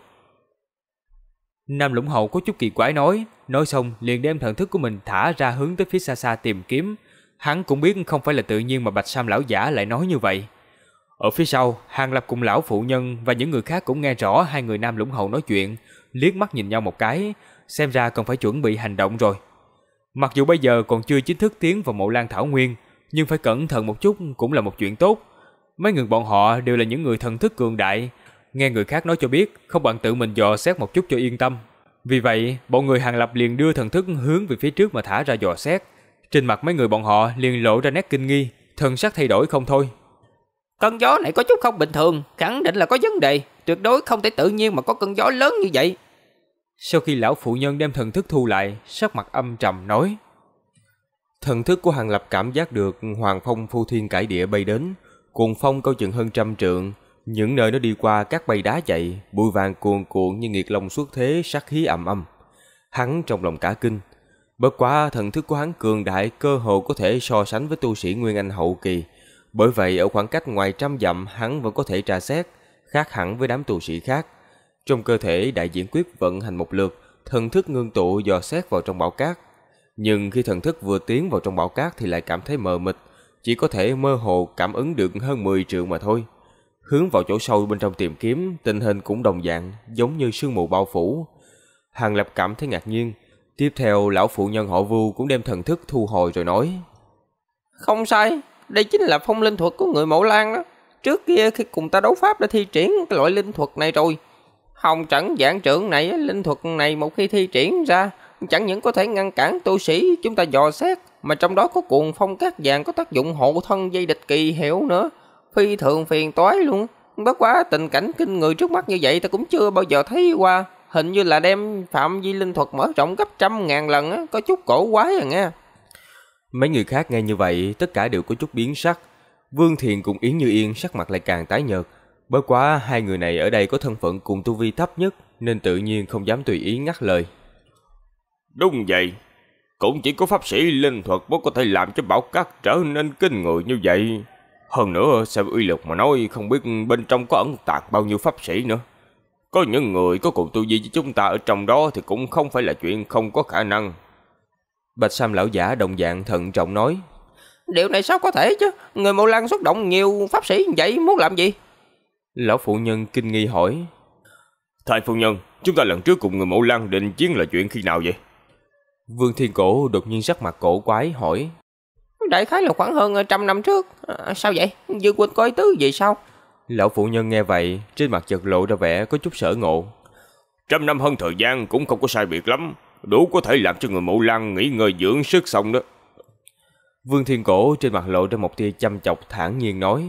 Nam Lũng Hậu có chút kỳ quái nói, Nói xong liền đem thần thức của mình thả ra hướng tới phía xa xa tìm kiếm. Hắn cũng biết không phải là tự nhiên mà Bạch Sam lão giả lại nói như vậy. Ở phía sau, Hàng Lập cùng lão phụ nhân và những người khác cũng nghe rõ hai người nam lũng hậu nói chuyện, liếc mắt nhìn nhau một cái, xem ra cần phải chuẩn bị hành động rồi. Mặc dù bây giờ còn chưa chính thức tiến vào mộ lan thảo nguyên, nhưng phải cẩn thận một chút cũng là một chuyện tốt. Mấy người bọn họ đều là những người thần thức cường đại, nghe người khác nói cho biết, không bằng tự mình dò xét một chút cho yên tâm. Vì vậy, bọn người hàng lập liền đưa thần thức hướng về phía trước mà thả ra dò xét. Trên mặt mấy người bọn họ liền lộ ra nét kinh nghi, thần sắc thay đổi không thôi. Cơn gió này có chút không bình thường, khẳng định là có vấn đề, tuyệt đối không thể tự nhiên mà có cơn gió lớn như vậy. Sau khi lão phụ nhân đem thần thức thu lại, sắc mặt âm trầm nói. Thần thức của Hàng Lập cảm giác được Hoàng Phong Phu Thiên Cải Địa bay đến, cuồng phong câu chừng hơn trăm trượng, những nơi nó đi qua các bầy đá chạy, bụi vàng cuồn cuộn như nghiệt long xuất thế sát khí ầm ầm. Hắn trong lòng cả kinh. Bất quá thần thức của hắn cường đại cơ hồ có thể so sánh với tu sĩ Nguyên Anh hậu kỳ. Bởi vậy ở khoảng cách ngoài trăm dặm hắn vẫn có thể tra xét, khác hẳn với đám tu sĩ khác. Trong cơ thể đại diễn quyết vận hành một lượt, thần thức ngưng tụ dò xét vào trong bão cát. Nhưng khi thần thức vừa tiến vào trong bão cát thì lại cảm thấy mờ mịt, chỉ có thể mơ hồ cảm ứng được hơn 10 triệu mà thôi. Hướng vào chỗ sâu bên trong tìm kiếm, tình hình cũng đồng dạng, giống như sương mù bao phủ. Hàng Lập cảm thấy ngạc nhiên. Tiếp theo, lão phụ nhân họ Vu cũng đem thần thức thu hồi rồi nói. Không sai, đây chính là phong linh thuật của người mẫu Lan đó. Trước kia khi cùng ta đấu pháp đã thi triển cái loại linh thuật này rồi. Hồng Trẩn giảng trưởng này, linh thuật này một khi thi triển ra, chẳng những có thể ngăn cản tu sĩ chúng ta dò xét, mà trong đó có cuồng phong cát vàng có tác dụng hộ thân dây địch kỳ hiệu nữa phi thường phiền toái luôn. Bất quá tình cảnh kinh người trước mắt như vậy ta cũng chưa bao giờ thấy qua. Hình như là đem phạm vi linh thuật mở rộng gấp trăm ngàn lần á, có chút cổ quái à nghe. Mấy người khác nghe như vậy, tất cả đều có chút biến sắc. Vương Thiền cùng Yến Như Yên sắc mặt lại càng tái nhợt. Bất quá hai người này ở đây có thân phận cùng tu vi thấp nhất, nên tự nhiên không dám tùy ý ngắt lời. Đúng vậy, cũng chỉ có pháp sĩ linh thuật mới có thể làm cho bảo cát trở nên kinh người như vậy. Hơn nữa xem uy lực mà nói không biết bên trong có ẩn tạc bao nhiêu pháp sĩ nữa. Có những người có cùng tu vi với chúng ta ở trong đó thì cũng không phải là chuyện không có khả năng. Bạch Sam lão giả đồng dạng thận trọng nói. Điều này sao có thể chứ? Người Mộ Lan xuất động nhiều pháp sĩ vậy muốn làm gì? Lão phụ nhân kinh nghi hỏi. Thầy phụ nhân, chúng ta lần trước cùng người Mộ Lan định chiến là chuyện khi nào vậy? Vương Thiên Cổ đột nhiên sắc mặt cổ quái hỏi. Đại khái là khoảng hơn ờ, trăm năm trước. À, sao vậy? Dư Quân coi tứ gì sao? Lão phụ nhân nghe vậy, trên mặt chợt lộ ra vẻ có chút sở ngộ. Trăm năm hơn thời gian cũng không có sai biệt lắm, đủ có thể làm cho người mộ lăng nghỉ ngơi dưỡng sức xong đó. Vương Thiên Cổ trên mặt lộ ra một tia chăm chọc thản nhiên nói.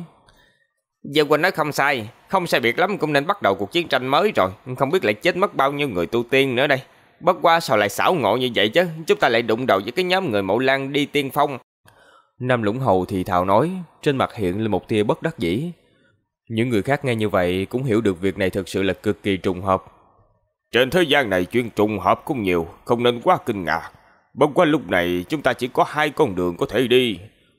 Dư Quân nói không sai, không sai biệt lắm cũng nên bắt đầu cuộc chiến tranh mới rồi, không biết lại chết mất bao nhiêu người tu tiên nữa đây. Bất quá sao lại xảo ngộ như vậy chứ Chúng ta lại đụng đầu với cái nhóm người mậu lan đi tiên phong Nam Lũng Hầu thì thào nói, trên mặt hiện lên một tia bất đắc dĩ. Những người khác nghe như vậy cũng hiểu được việc này thực sự là cực kỳ trùng hợp. Trên thế gian này chuyện trùng hợp cũng nhiều, không nên quá kinh ngạc. Bất quá lúc này chúng ta chỉ có hai con đường có thể đi.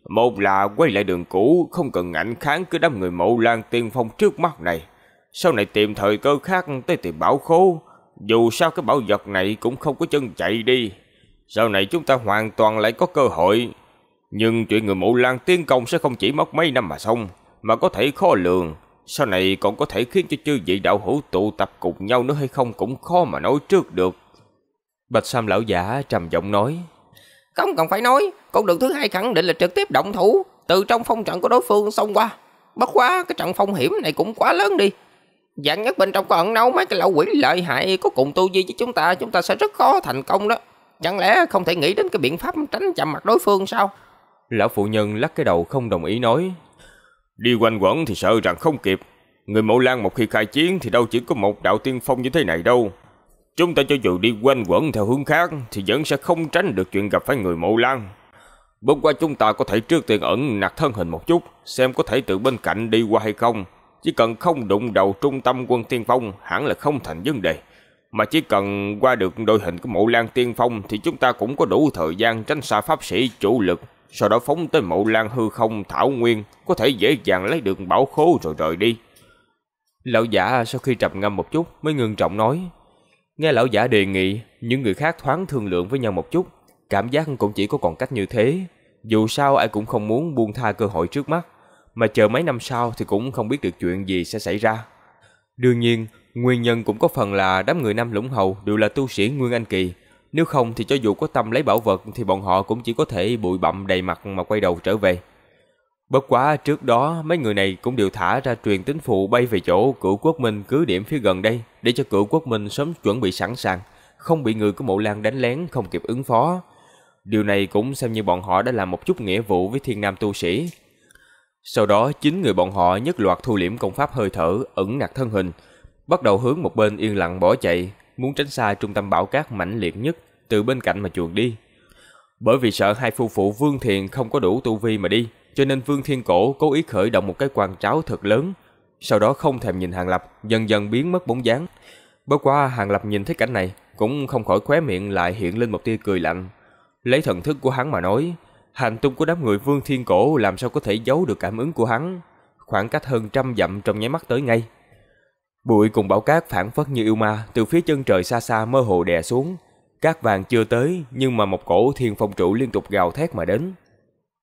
Một là quay lại đường cũ, không cần ngạnh kháng cứ đám người mộ lan tiên phong trước mắt này. Sau này tìm thời cơ khác tới tìm bảo khố. Dù sao cái bảo vật này cũng không có chân chạy đi. Sau này chúng ta hoàn toàn lại có cơ hội nhưng chuyện người mộ lan tiên công sẽ không chỉ mất mấy năm mà xong, mà có thể khó lường. Sau này còn có thể khiến cho chư vị đạo hữu tụ tập cùng nhau nữa hay không cũng khó mà nói trước được. Bạch Sam lão giả trầm giọng nói. Không cần phải nói, con đường thứ hai khẳng định là trực tiếp động thủ, từ trong phong trận của đối phương xông qua. Bất quá cái trận phong hiểm này cũng quá lớn đi. Dạng nhất bên trong có ẩn nấu mấy cái lão quỷ lợi hại có cùng tu vi với chúng ta, chúng ta sẽ rất khó thành công đó. Chẳng lẽ không thể nghĩ đến cái biện pháp tránh chạm mặt đối phương sao? Lão phụ nhân lắc cái đầu không đồng ý nói. Đi quanh quẩn thì sợ rằng không kịp. Người mẫu lan một khi khai chiến thì đâu chỉ có một đạo tiên phong như thế này đâu. Chúng ta cho dù đi quanh quẩn theo hướng khác thì vẫn sẽ không tránh được chuyện gặp phải người mẫu lan. Bước qua chúng ta có thể trước tiên ẩn nặc thân hình một chút, xem có thể từ bên cạnh đi qua hay không. Chỉ cần không đụng đầu trung tâm quân tiên phong hẳn là không thành vấn đề. Mà chỉ cần qua được đội hình của mẫu lan tiên phong thì chúng ta cũng có đủ thời gian tránh xa pháp sĩ chủ lực sau đó phóng tới mậu lan hư không thảo nguyên, có thể dễ dàng lấy được bảo khố rồi rời đi. Lão giả sau khi trầm ngâm một chút mới ngưng trọng nói. Nghe lão giả đề nghị, những người khác thoáng thương lượng với nhau một chút, cảm giác cũng chỉ có còn cách như thế. Dù sao ai cũng không muốn buông tha cơ hội trước mắt, mà chờ mấy năm sau thì cũng không biết được chuyện gì sẽ xảy ra. Đương nhiên, nguyên nhân cũng có phần là đám người Nam Lũng Hầu đều là tu sĩ Nguyên Anh Kỳ, nếu không thì cho dù có tâm lấy bảo vật thì bọn họ cũng chỉ có thể bụi bặm đầy mặt mà quay đầu trở về. Bất quá trước đó mấy người này cũng đều thả ra truyền tín phụ bay về chỗ cửu quốc minh cứ điểm phía gần đây để cho cửu quốc minh sớm chuẩn bị sẵn sàng, không bị người của mộ lan đánh lén không kịp ứng phó. Điều này cũng xem như bọn họ đã làm một chút nghĩa vụ với thiên nam tu sĩ. Sau đó chín người bọn họ nhất loạt thu liễm công pháp hơi thở, ẩn nặc thân hình, bắt đầu hướng một bên yên lặng bỏ chạy, muốn tránh xa trung tâm bão cát mãnh liệt nhất từ bên cạnh mà chuồn đi. Bởi vì sợ hai phu phụ Vương Thiền không có đủ tu vi mà đi, cho nên Vương Thiên Cổ cố ý khởi động một cái quan tráo thật lớn, sau đó không thèm nhìn Hàng Lập, dần dần biến mất bóng dáng. Bất quá Hàng Lập nhìn thấy cảnh này, cũng không khỏi khóe miệng lại hiện lên một tia cười lạnh. Lấy thần thức của hắn mà nói, hành tung của đám người Vương Thiên Cổ làm sao có thể giấu được cảm ứng của hắn, khoảng cách hơn trăm dặm trong nháy mắt tới ngay. Bụi cùng bão cát phản phất như yêu ma từ phía chân trời xa xa mơ hồ đè xuống, Cát vàng chưa tới nhưng mà một cổ thiên phong trụ liên tục gào thét mà đến.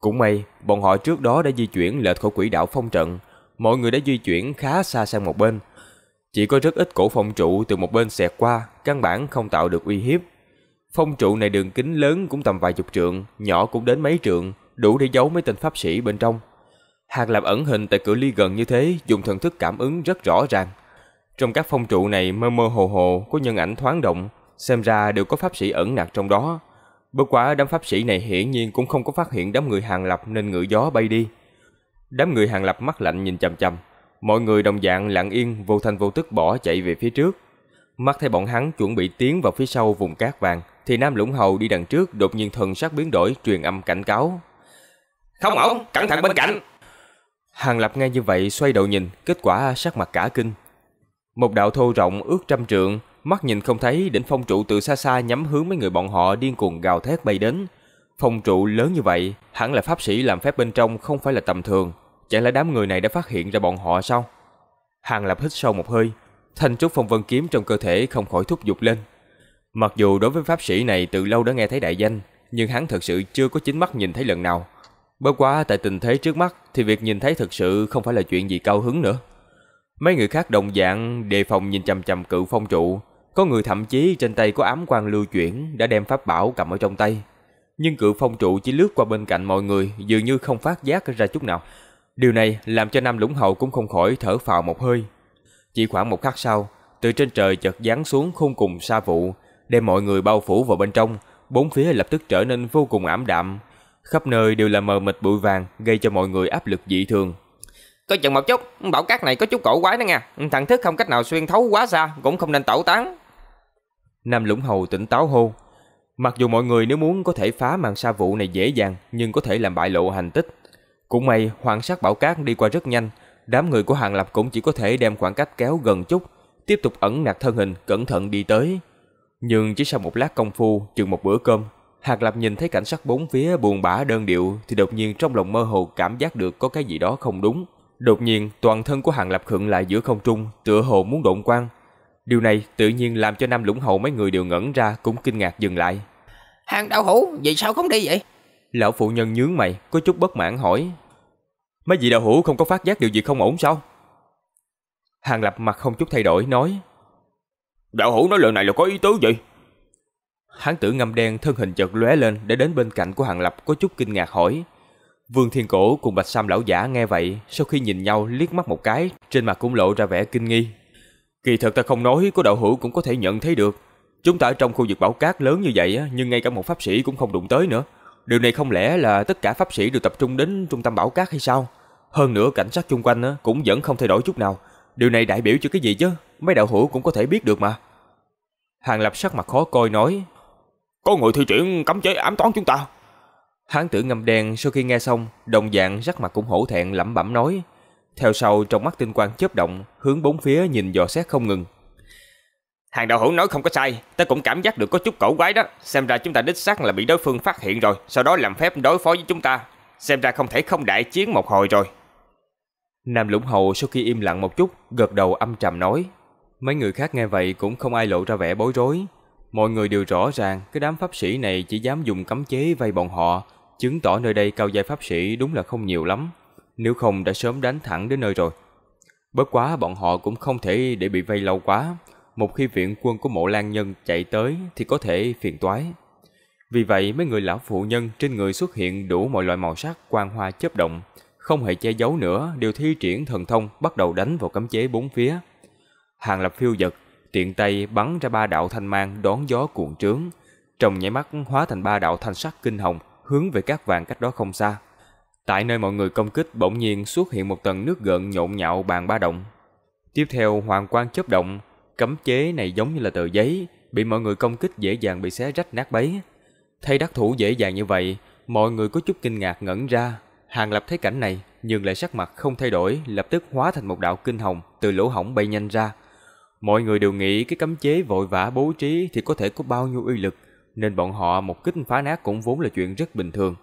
Cũng may, bọn họ trước đó đã di chuyển lệch khỏi quỹ đạo phong trận, mọi người đã di chuyển khá xa sang một bên. Chỉ có rất ít cổ phong trụ từ một bên xẹt qua, căn bản không tạo được uy hiếp. Phong trụ này đường kính lớn cũng tầm vài chục trượng, nhỏ cũng đến mấy trượng, đủ để giấu mấy tên pháp sĩ bên trong. Hàng làm ẩn hình tại cửa ly gần như thế, dùng thần thức cảm ứng rất rõ ràng. Trong các phong trụ này mơ mơ hồ hồ có nhân ảnh thoáng động, xem ra đều có pháp sĩ ẩn nặc trong đó. Bất quá đám pháp sĩ này hiển nhiên cũng không có phát hiện đám người hàng lập nên ngựa gió bay đi. Đám người hàng lập mắt lạnh nhìn chằm chằm, mọi người đồng dạng lặng yên vô thanh vô tức bỏ chạy về phía trước. Mắt thấy bọn hắn chuẩn bị tiến vào phía sau vùng cát vàng, thì Nam Lũng Hầu đi đằng trước đột nhiên thần sắc biến đổi truyền âm cảnh cáo. Không ổn, cẩn thận bên cạnh. Hàng Lập nghe như vậy xoay đầu nhìn, kết quả sắc mặt cả kinh. Một đạo thô rộng ước trăm trượng, mắt nhìn không thấy đỉnh phong trụ từ xa xa nhắm hướng mấy người bọn họ điên cuồng gào thét bay đến. Phong trụ lớn như vậy, hẳn là pháp sĩ làm phép bên trong không phải là tầm thường, chẳng lẽ đám người này đã phát hiện ra bọn họ sao? Hàng Lập hít sâu một hơi, thanh trúc phong vân kiếm trong cơ thể không khỏi thúc giục lên. Mặc dù đối với pháp sĩ này từ lâu đã nghe thấy đại danh, nhưng hắn thật sự chưa có chính mắt nhìn thấy lần nào. Bất quá tại tình thế trước mắt thì việc nhìn thấy thực sự không phải là chuyện gì cao hứng nữa. Mấy người khác đồng dạng đề phòng nhìn chằm chằm cự phong trụ, có người thậm chí trên tay có ám quan lưu chuyển đã đem pháp bảo cầm ở trong tay. Nhưng cự phong trụ chỉ lướt qua bên cạnh mọi người dường như không phát giác ra chút nào. Điều này làm cho Nam Lũng Hậu cũng không khỏi thở phào một hơi. Chỉ khoảng một khắc sau, từ trên trời chợt giáng xuống khung cùng sa vụ, đem mọi người bao phủ vào bên trong, bốn phía lập tức trở nên vô cùng ảm đạm. Khắp nơi đều là mờ mịt bụi vàng, gây cho mọi người áp lực dị thường. Coi chừng một chút, bảo cát này có chút cổ quái đó nha, thằng thức không cách nào xuyên thấu quá xa, cũng không nên tẩu tán. Nam Lũng Hầu tỉnh táo hô. Mặc dù mọi người nếu muốn có thể phá màn sa vụ này dễ dàng nhưng có thể làm bại lộ hành tích. Cũng may hoàng sát bảo cát đi qua rất nhanh, đám người của Hàng Lập cũng chỉ có thể đem khoảng cách kéo gần chút, tiếp tục ẩn nặc thân hình cẩn thận đi tới. Nhưng chỉ sau một lát công phu, chừng một bữa cơm, Hàng Lập nhìn thấy cảnh sắc bốn phía buồn bã đơn điệu thì đột nhiên trong lòng mơ hồ cảm giác được có cái gì đó không đúng. Đột nhiên, toàn thân của Hàng Lập khựng lại giữa không trung, tựa hồ muốn độn quang, Điều này tự nhiên làm cho Nam Lũng Hậu mấy người đều ngẩn ra cũng kinh ngạc dừng lại. Hàng đạo hữu, vậy sao không đi vậy? Lão phụ nhân nhướng mày, có chút bất mãn hỏi. Mấy vị đạo hữu không có phát giác điều gì không ổn sao? Hàng lập mặt không chút thay đổi, nói. Đạo hữu nói lời này là có ý tứ gì? Hán tử ngâm đen thân hình chợt lóe lên để đến bên cạnh của Hàng Lập có chút kinh ngạc hỏi. Vương Thiên Cổ cùng Bạch Sam lão giả nghe vậy, sau khi nhìn nhau liếc mắt một cái, trên mặt cũng lộ ra vẻ kinh nghi. Kỳ thật ta không nói của đạo hữu cũng có thể nhận thấy được. Chúng ta ở trong khu vực bảo cát lớn như vậy nhưng ngay cả một pháp sĩ cũng không đụng tới nữa. Điều này không lẽ là tất cả pháp sĩ đều tập trung đến trung tâm bảo cát hay sao? Hơn nữa cảnh sát chung quanh cũng vẫn không thay đổi chút nào. Điều này đại biểu cho cái gì chứ? Mấy đạo hữu cũng có thể biết được mà. Hàng Lập sắc mặt khó coi nói. Có người thi triển cấm chế ám toán chúng ta. Hán tử ngâm đen sau khi nghe xong, đồng dạng sắc mặt cũng hổ thẹn lẩm bẩm nói. Theo sau trong mắt tinh quang chớp động, hướng bốn phía nhìn dò xét không ngừng. Hàng đạo hữu nói không có sai, ta cũng cảm giác được có chút cổ quái đó, xem ra chúng ta đích xác là bị đối phương phát hiện rồi, sau đó làm phép đối phó với chúng ta, xem ra không thể không đại chiến một hồi rồi. Nam Lũng Hầu sau khi im lặng một chút, gật đầu âm trầm nói. Mấy người khác nghe vậy cũng không ai lộ ra vẻ bối rối. Mọi người đều rõ ràng cái đám pháp sĩ này chỉ dám dùng cấm chế vây bọn họ, chứng tỏ nơi đây cao giai pháp sĩ đúng là không nhiều lắm nếu không đã sớm đánh thẳng đến nơi rồi. Bất quá bọn họ cũng không thể để bị vây lâu quá, một khi viện quân của mộ lan nhân chạy tới thì có thể phiền toái. Vì vậy mấy người lão phụ nhân trên người xuất hiện đủ mọi loại màu sắc quang hoa chớp động, không hề che giấu nữa đều thi triển thần thông bắt đầu đánh vào cấm chế bốn phía. Hàng lập phiêu giật, tiện tay bắn ra ba đạo thanh mang đón gió cuộn trướng, trong nhảy mắt hóa thành ba đạo thanh sắc kinh hồng hướng về các vàng cách đó không xa. Tại nơi mọi người công kích bỗng nhiên xuất hiện một tầng nước gợn nhộn nhạo bàn ba động. Tiếp theo hoàng quang chớp động, cấm chế này giống như là tờ giấy, bị mọi người công kích dễ dàng bị xé rách nát bấy. thay đắc thủ dễ dàng như vậy, mọi người có chút kinh ngạc ngẩn ra. Hàng Lập thấy cảnh này, nhưng lại sắc mặt không thay đổi, lập tức hóa thành một đạo kinh hồng từ lỗ hổng bay nhanh ra. Mọi người đều nghĩ cái cấm chế vội vã bố trí thì có thể có bao nhiêu uy lực, nên bọn họ một kích phá nát cũng vốn là chuyện rất bình thường.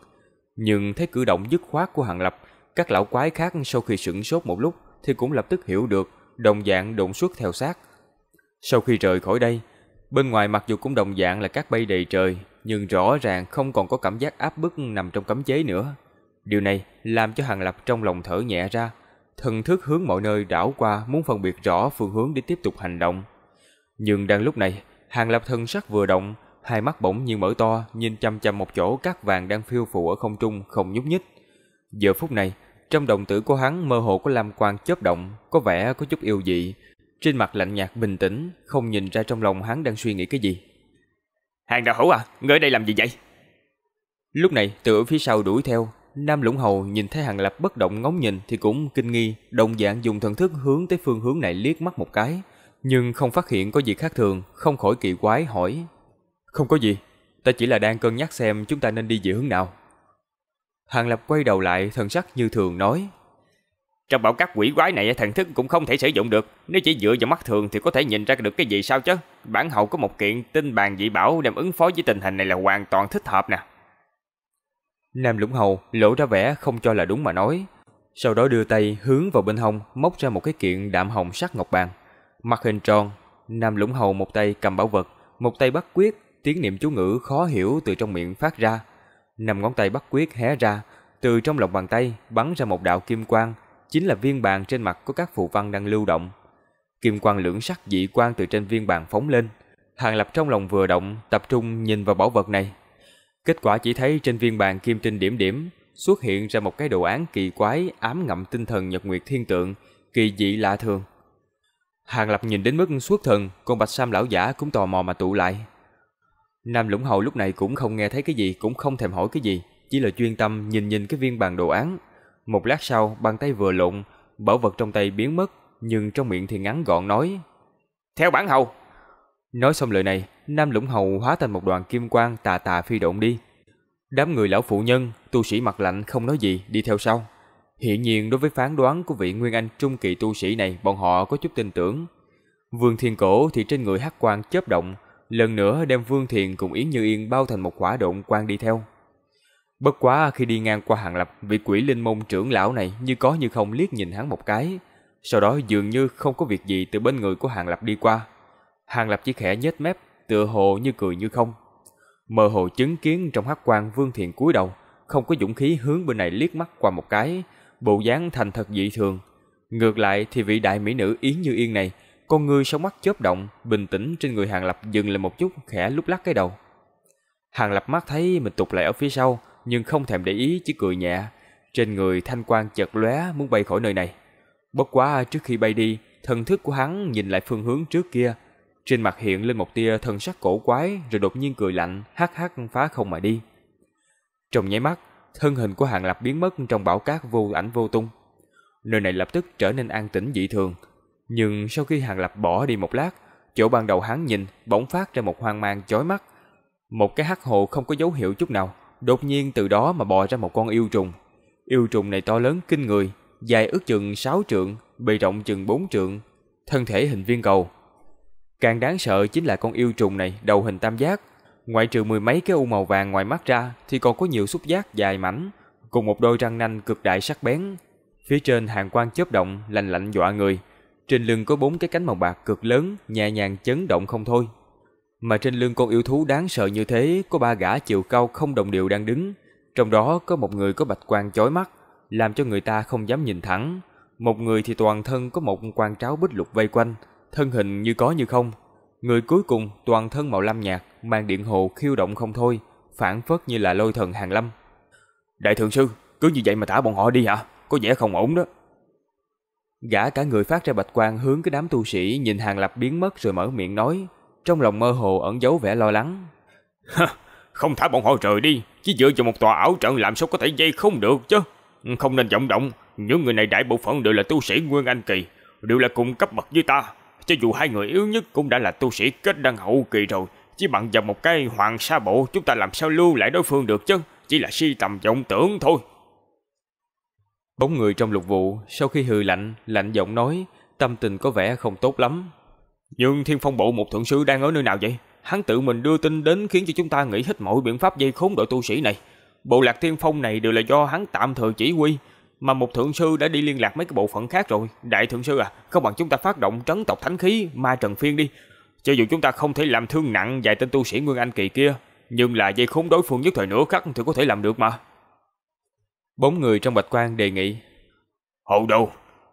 Nhưng thấy cử động dứt khoát của Hàng Lập, các lão quái khác sau khi sửng sốt một lúc thì cũng lập tức hiểu được, đồng dạng đụng xuất theo sát. Sau khi rời khỏi đây, bên ngoài mặc dù cũng đồng dạng là các bay đầy trời, nhưng rõ ràng không còn có cảm giác áp bức nằm trong cấm chế nữa. Điều này làm cho Hàng Lập trong lòng thở nhẹ ra, thần thức hướng mọi nơi đảo qua muốn phân biệt rõ phương hướng để tiếp tục hành động. Nhưng đang lúc này, Hàng Lập thần sắc vừa động, hai mắt bỗng nhiên mở to, nhìn chăm chăm một chỗ cát vàng đang phiêu phù ở không trung không nhúc nhích. Giờ phút này, trong đồng tử của hắn mơ hồ có lam quang chớp động, có vẻ có chút yêu dị. Trên mặt lạnh nhạt bình tĩnh, không nhìn ra trong lòng hắn đang suy nghĩ cái gì. Hàng đạo hữu à, ngươi đây làm gì vậy? Lúc này, từ phía sau đuổi theo, Nam Lũng Hầu nhìn thấy Hàng Lập bất động ngóng nhìn thì cũng kinh nghi, đồng dạng dùng thần thức hướng tới phương hướng này liếc mắt một cái, nhưng không phát hiện có gì khác thường, không khỏi kỳ quái hỏi. Không có gì, ta chỉ là đang cân nhắc xem chúng ta nên đi về hướng nào. Hàng Lập quay đầu lại thần sắc như thường nói. Trong bảo các quỷ quái này thần thức cũng không thể sử dụng được. Nếu chỉ dựa vào mắt thường thì có thể nhìn ra được cái gì sao chứ. Bản hậu có một kiện tinh bàn dị bảo đem ứng phó với tình hình này là hoàn toàn thích hợp nè. Nam Lũng Hầu lộ ra vẻ không cho là đúng mà nói. Sau đó đưa tay hướng vào bên hông móc ra một cái kiện đạm hồng sắc ngọc bàn. Mặt hình tròn, Nam Lũng Hầu một tay cầm bảo vật, một tay bắt quyết tiếng niệm chú ngữ khó hiểu từ trong miệng phát ra. Nằm ngón tay bắt quyết hé ra, từ trong lòng bàn tay bắn ra một đạo kim quang, chính là viên bàn trên mặt của các phù văn đang lưu động. Kim quang lưỡng sắc dị quang từ trên viên bàn phóng lên. Hàng Lập trong lòng vừa động, tập trung nhìn vào bảo vật này. Kết quả chỉ thấy trên viên bàn kim tinh điểm điểm xuất hiện ra một cái đồ án kỳ quái ám ngậm tinh thần Nhật Nguyệt Thiên Tượng, kỳ dị lạ thường. Hàng Lập nhìn đến mức suốt thần, con Bạch Sam lão giả cũng tò mò mà tụ lại. Nam Lũng Hậu lúc này cũng không nghe thấy cái gì, cũng không thèm hỏi cái gì, chỉ là chuyên tâm nhìn nhìn cái viên bàn đồ án. Một lát sau, bàn tay vừa lộn, bảo vật trong tay biến mất, nhưng trong miệng thì ngắn gọn nói: "Theo bản hầu." Nói xong lời này, Nam Lũng Hầu hóa thành một đoàn kim quang tà tà phi độn đi. Đám người lão phụ nhân, tu sĩ mặt lạnh không nói gì đi theo sau. Hiện nhiên đối với phán đoán của vị Nguyên Anh trung kỳ tu sĩ này, bọn họ có chút tin tưởng. Vương Thiên Cổ thì trên người hắc quang chớp động, lần nữa đem Vương Thiền cùng Yến Như Yên bao thành một quả độn quang đi theo. Bất quá khi đi ngang qua hàng lập, vị quỷ linh môn trưởng lão này như có như không liếc nhìn hắn một cái, sau đó dường như không có việc gì từ bên người của hàng lập đi qua. Hàng lập chỉ khẽ nhếch mép, tựa hồ như cười như không. Mơ hồ chứng kiến trong hắc quang Vương Thiền cúi đầu, không có dũng khí hướng bên này liếc mắt qua một cái, bộ dáng thành thật dị thường. Ngược lại thì vị đại mỹ nữ Yến Như Yên này con người sống mắt chớp động, bình tĩnh trên người Hàng Lập dừng lại một chút, khẽ lúc lắc cái đầu. Hàng Lập mắt thấy mình tụt lại ở phía sau, nhưng không thèm để ý chỉ cười nhẹ. Trên người thanh quang chợt lóe muốn bay khỏi nơi này. Bất quá trước khi bay đi, thần thức của hắn nhìn lại phương hướng trước kia. Trên mặt hiện lên một tia thần sắc cổ quái rồi đột nhiên cười lạnh, hắc hắc phá không mà đi. Trong nháy mắt, thân hình của Hàng Lập biến mất trong bão cát vô ảnh vô tung. Nơi này lập tức trở nên an tĩnh dị thường, nhưng sau khi Hàng Lập bỏ đi một lát, chỗ ban đầu hắn nhìn bỗng phát ra một hoang mang chói mắt. Một cái hắc hồ không có dấu hiệu chút nào, đột nhiên từ đó mà bò ra một con yêu trùng. Yêu trùng này to lớn kinh người, dài ước chừng 6 trượng, bề rộng chừng 4 trượng, thân thể hình viên cầu. Càng đáng sợ chính là con yêu trùng này đầu hình tam giác, ngoại trừ mười mấy cái u màu vàng ngoài mắt ra thì còn có nhiều xúc giác dài mảnh, cùng một đôi răng nanh cực đại sắc bén. Phía trên hàng quan chớp động, lạnh lạnh dọa người trên lưng có bốn cái cánh màu bạc cực lớn, nhẹ nhàng chấn động không thôi. Mà trên lưng con yêu thú đáng sợ như thế có ba gã chiều cao không đồng đều đang đứng. Trong đó có một người có bạch quang chói mắt, làm cho người ta không dám nhìn thẳng. Một người thì toàn thân có một quan tráo bích lục vây quanh, thân hình như có như không. Người cuối cùng toàn thân màu lam nhạt, mang điện hồ khiêu động không thôi, phản phất như là lôi thần hàng lâm. Đại thượng sư, cứ như vậy mà thả bọn họ đi hả? Có vẻ không ổn đó. Gã cả người phát ra bạch quang hướng cái đám tu sĩ nhìn hàng lập biến mất rồi mở miệng nói, trong lòng mơ hồ ẩn giấu vẻ lo lắng. không thả bọn họ rời đi, chỉ dựa vào một tòa ảo trận làm sao có thể dây không được chứ. Không nên vọng động, những người này đại bộ phận đều là tu sĩ Nguyên Anh Kỳ, đều là cùng cấp bậc với ta. Cho dù hai người yếu nhất cũng đã là tu sĩ kết đăng hậu kỳ rồi, chỉ bằng vào một cái hoàng sa bộ chúng ta làm sao lưu lại đối phương được chứ, chỉ là si tầm vọng tưởng thôi. Bóng người trong lục vụ sau khi hừ lạnh, lạnh giọng nói, tâm tình có vẻ không tốt lắm. Nhưng thiên phong bộ một thượng sứ đang ở nơi nào vậy? Hắn tự mình đưa tin đến khiến cho chúng ta nghĩ hết mọi biện pháp dây khốn đội tu sĩ này. Bộ lạc thiên phong này đều là do hắn tạm thời chỉ huy, mà một thượng sư đã đi liên lạc mấy cái bộ phận khác rồi. Đại thượng sư à, không bằng chúng ta phát động trấn tộc thánh khí ma trần phiên đi. Cho dù chúng ta không thể làm thương nặng vài tên tu sĩ Nguyên Anh kỳ kia, nhưng là dây khốn đối phương nhất thời nửa khắc thì có thể làm được mà. Bốn người trong bạch quan đề nghị. Hồ đồ,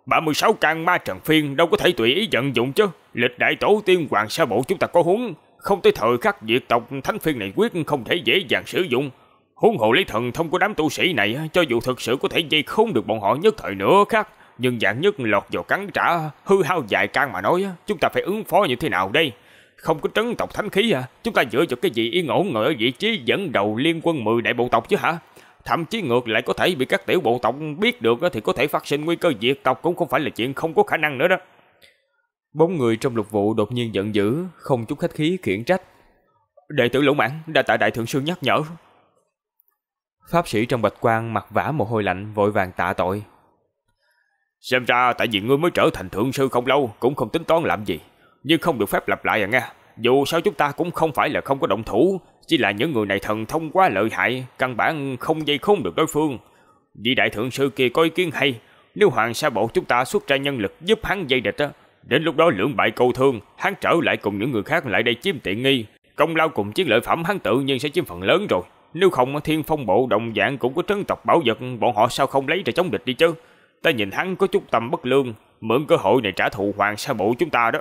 36 căn ma trận phiên đâu có thể tùy ý vận dụng chứ. Lịch đại tổ tiên hoàng sa bộ chúng ta có huống, không tới thời khắc diệt tộc thánh phiên này quyết không thể dễ dàng sử dụng. Huống hồ lấy thần thông của đám tu sĩ này cho dù thực sự có thể dây không được bọn họ nhất thời nữa khác. Nhưng dạng nhất lọt vào cắn trả hư hao dài căn mà nói chúng ta phải ứng phó như thế nào đây? Không có trấn tộc thánh khí à? Chúng ta dựa vào cái gì yên ổn ngồi ở vị trí dẫn đầu liên quân mười đại bộ tộc chứ hả? thậm chí ngược lại có thể bị các tiểu bộ tộc biết được thì có thể phát sinh nguy cơ diệt tộc cũng không phải là chuyện không có khả năng nữa đó. Bốn người trong lục vụ đột nhiên giận dữ, không chút khách khí khiển trách. Đệ tử lỗ mãn đã tại đại thượng sư nhắc nhở. Pháp sĩ trong bạch quan mặt vả mồ hôi lạnh vội vàng tạ tội. Xem ra tại vì ngươi mới trở thành thượng sư không lâu cũng không tính toán làm gì. Nhưng không được phép lặp lại à nghe. Dù sao chúng ta cũng không phải là không có động thủ, chỉ là những người này thần thông quá lợi hại, căn bản không dây khốn được đối phương. Vị đại thượng sư kia có ý kiến hay, nếu hoàng sa bộ chúng ta xuất ra nhân lực giúp hắn dây địch đó đến lúc đó lưỡng bại cầu thương, hắn trở lại cùng những người khác lại đây chiếm tiện nghi, công lao cùng chiến lợi phẩm hắn tự nhiên sẽ chiếm phần lớn rồi. Nếu không thiên phong bộ đồng dạng cũng có trấn tộc bảo vật bọn họ sao không lấy ra chống địch đi chứ. Ta nhìn hắn có chút tầm bất lương, mượn cơ hội này trả thù hoàng sa bộ chúng ta đó.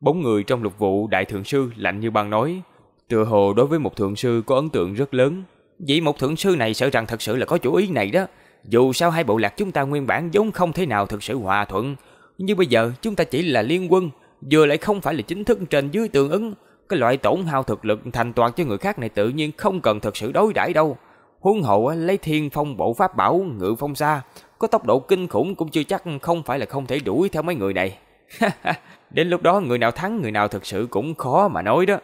Bốn người trong lục vụ đại thượng sư lạnh như băng nói, tựa hồ đối với một thượng sư có ấn tượng rất lớn. Vậy một thượng sư này sợ rằng thật sự là có chủ ý này đó. Dù sao hai bộ lạc chúng ta nguyên bản vốn không thể nào thực sự hòa thuận, nhưng bây giờ chúng ta chỉ là liên quân, vừa lại không phải là chính thức trên dưới tương ứng, cái loại tổn hao thực lực thành toàn cho người khác này tự nhiên không cần thực sự đối đãi đâu. huân hậu lấy thiên phong bộ pháp bảo ngự phong xa, có tốc độ kinh khủng cũng chưa chắc không phải là không thể đuổi theo mấy người này. Đến lúc đó người nào thắng người nào thực sự cũng khó mà nói đó.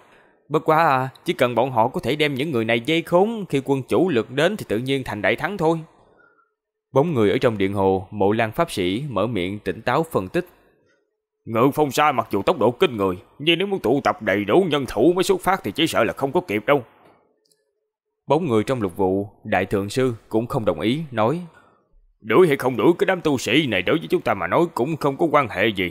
Bất quá à, chỉ cần bọn họ có thể đem những người này dây khốn khi quân chủ lực đến thì tự nhiên thành đại thắng thôi. bóng người ở trong điện hồ, mộ lang pháp sĩ mở miệng tỉnh táo phân tích. Ngự phong xa mặc dù tốc độ kinh người, nhưng nếu muốn tụ tập đầy đủ nhân thủ mới xuất phát thì chỉ sợ là không có kịp đâu. bóng người trong lục vụ, đại thượng sư cũng không đồng ý, nói. Đuổi hay không đuổi cái đám tu sĩ này đối với chúng ta mà nói cũng không có quan hệ gì.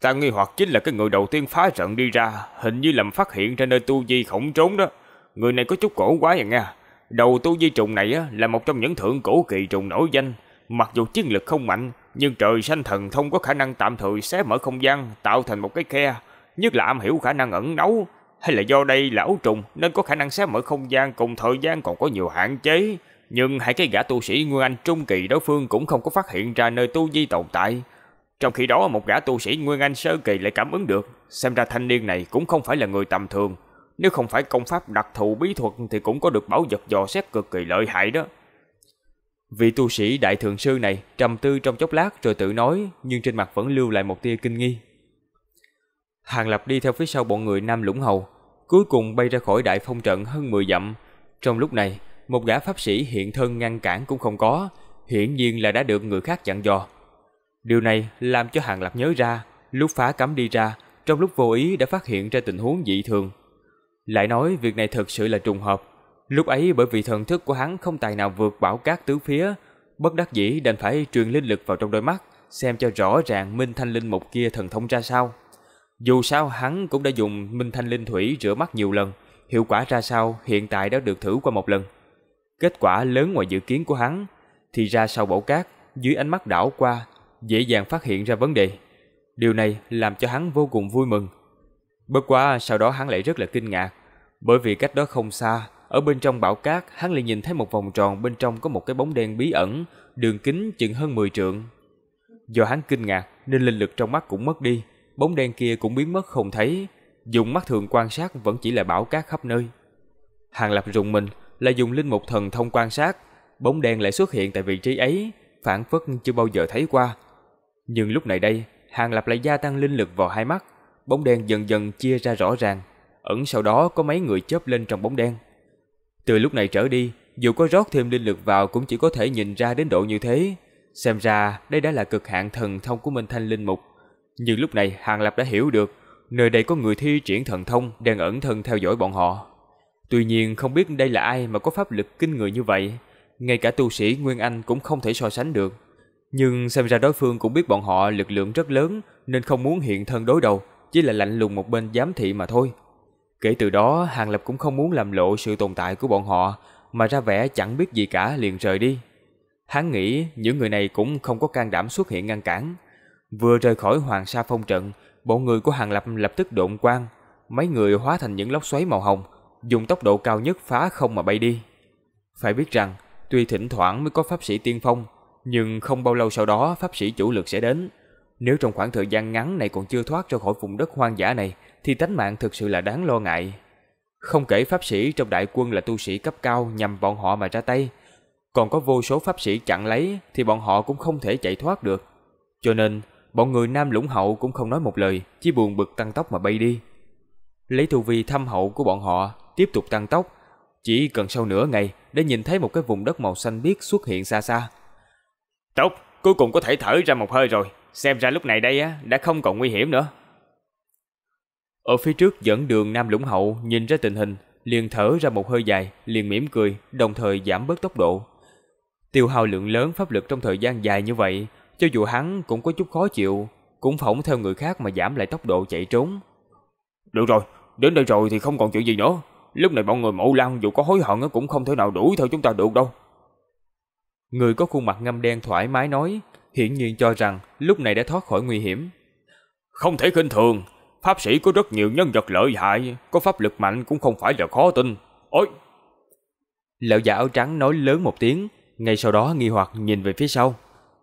Ta nghi hoặc chính là cái người đầu tiên phá trận đi ra, hình như làm phát hiện ra nơi tu di khổng trốn đó. Người này có chút cổ quá vậy à nha. Đầu tu di trùng này á, là một trong những thượng cổ kỳ trùng nổi danh. Mặc dù chiến lực không mạnh, nhưng trời sanh thần thông có khả năng tạm thời xé mở không gian, tạo thành một cái khe. Nhất là am hiểu khả năng ẩn nấu, hay là do đây là ấu trùng nên có khả năng xé mở không gian cùng thời gian còn có nhiều hạn chế. Nhưng hai cái gã tu sĩ Nguyên Anh Trung Kỳ đối phương cũng không có phát hiện ra nơi tu di tồn tại. Trong khi đó một gã tu sĩ Nguyên Anh Sơ Kỳ lại cảm ứng được, xem ra thanh niên này cũng không phải là người tầm thường. Nếu không phải công pháp đặc thù bí thuật thì cũng có được bảo vật dò xét cực kỳ lợi hại đó. Vị tu sĩ đại thượng sư này trầm tư trong chốc lát rồi tự nói, nhưng trên mặt vẫn lưu lại một tia kinh nghi. Hàng Lập đi theo phía sau bọn người Nam Lũng Hầu, cuối cùng bay ra khỏi đại phong trận hơn 10 dặm. Trong lúc này, một gã pháp sĩ hiện thân ngăn cản cũng không có, hiển nhiên là đã được người khác dặn dò. Điều này làm cho Hàng Lập nhớ ra, lúc phá cấm đi ra, trong lúc vô ý đã phát hiện ra tình huống dị thường. Lại nói việc này thật sự là trùng hợp. Lúc ấy bởi vì thần thức của hắn không tài nào vượt bảo cát tứ phía, bất đắc dĩ đành phải truyền linh lực vào trong đôi mắt, xem cho rõ ràng Minh Thanh Linh một kia thần thông ra sao. Dù sao hắn cũng đã dùng Minh Thanh Linh Thủy rửa mắt nhiều lần, hiệu quả ra sao hiện tại đã được thử qua một lần. Kết quả lớn ngoài dự kiến của hắn, thì ra sau bổ cát, dưới ánh mắt đảo qua dễ dàng phát hiện ra vấn đề. Điều này làm cho hắn vô cùng vui mừng. Bất quá sau đó hắn lại rất là kinh ngạc, bởi vì cách đó không xa, ở bên trong bão cát, hắn lại nhìn thấy một vòng tròn bên trong có một cái bóng đen bí ẩn, đường kính chừng hơn 10 trượng. Do hắn kinh ngạc nên linh lực trong mắt cũng mất đi, bóng đen kia cũng biến mất không thấy, dùng mắt thường quan sát vẫn chỉ là bão cát khắp nơi. Hàng Lập rùng mình là dùng linh mục thần thông quan sát, bóng đen lại xuất hiện tại vị trí ấy, phản phất chưa bao giờ thấy qua, nhưng lúc này đây, Hàng Lập lại gia tăng linh lực vào hai mắt, bóng đen dần dần chia ra rõ ràng, ẩn sau đó có mấy người chớp lên trong bóng đen. Từ lúc này trở đi, dù có rót thêm linh lực vào cũng chỉ có thể nhìn ra đến độ như thế. Xem ra đây đã là cực hạn thần thông của Minh Thanh Linh Mục. Nhưng lúc này Hàng Lập đã hiểu được, nơi đây có người thi triển thần thông đang ẩn thân theo dõi bọn họ. Tuy nhiên không biết đây là ai mà có pháp lực kinh người như vậy, ngay cả tu sĩ Nguyên Anh cũng không thể so sánh được. Nhưng xem ra đối phương cũng biết bọn họ lực lượng rất lớn nên không muốn hiện thân đối đầu, chỉ là lạnh lùng một bên giám thị mà thôi. Kể từ đó, Hàng Lập cũng không muốn làm lộ sự tồn tại của bọn họ, mà ra vẻ chẳng biết gì cả liền rời đi. Hắn nghĩ những người này cũng không có can đảm xuất hiện ngăn cản. Vừa rời khỏi Hoàng Sa Phong trận, bọn người của Hàng Lập lập tức độn quang, mấy người hóa thành những lốc xoáy màu hồng, dùng tốc độ cao nhất phá không mà bay đi. Phải biết rằng, tuy thỉnh thoảng mới có pháp sĩ tiên phong, nhưng không bao lâu sau đó pháp sĩ chủ lực sẽ đến. Nếu trong khoảng thời gian ngắn này còn chưa thoát ra khỏi vùng đất hoang dã này thì tánh mạng thực sự là đáng lo ngại. Không kể pháp sĩ trong đại quân là tu sĩ cấp cao nhằm bọn họ mà ra tay, còn có vô số pháp sĩ chặn lấy thì bọn họ cũng không thể chạy thoát được. Cho nên, bọn người nam lũng hậu cũng không nói một lời, chỉ buồn bực tăng tốc mà bay đi. Lấy thù vi thâm hậu của bọn họ, tiếp tục tăng tốc, chỉ cần sau nửa ngày để nhìn thấy một cái vùng đất màu xanh biếc xuất hiện xa xa. Tốt, cuối cùng có thể thở ra một hơi rồi. Xem ra lúc này đây á đã không còn nguy hiểm nữa. Ở phía trước dẫn đường Nam Lũng Hậu nhìn ra tình hình, liền thở ra một hơi dài, liền mỉm cười, đồng thời giảm bớt tốc độ. Tiêu hao lượng lớn pháp lực trong thời gian dài như vậy, cho dù hắn cũng có chút khó chịu, cũng phỏng theo người khác mà giảm lại tốc độ chạy trốn. Được rồi, đến đây rồi thì không còn chuyện gì nữa. Lúc này bọn người mộ lan dù có hối hận cũng không thể nào đuổi theo chúng ta được đâu. Người có khuôn mặt ngâm đen thoải mái nói, hiển nhiên cho rằng lúc này đã thoát khỏi nguy hiểm. Không thể khinh thường, pháp sĩ có rất nhiều nhân vật lợi hại, có pháp lực mạnh cũng không phải là khó tin. Ôi! Lão già áo trắng nói lớn một tiếng, ngay sau đó nghi hoặc nhìn về phía sau.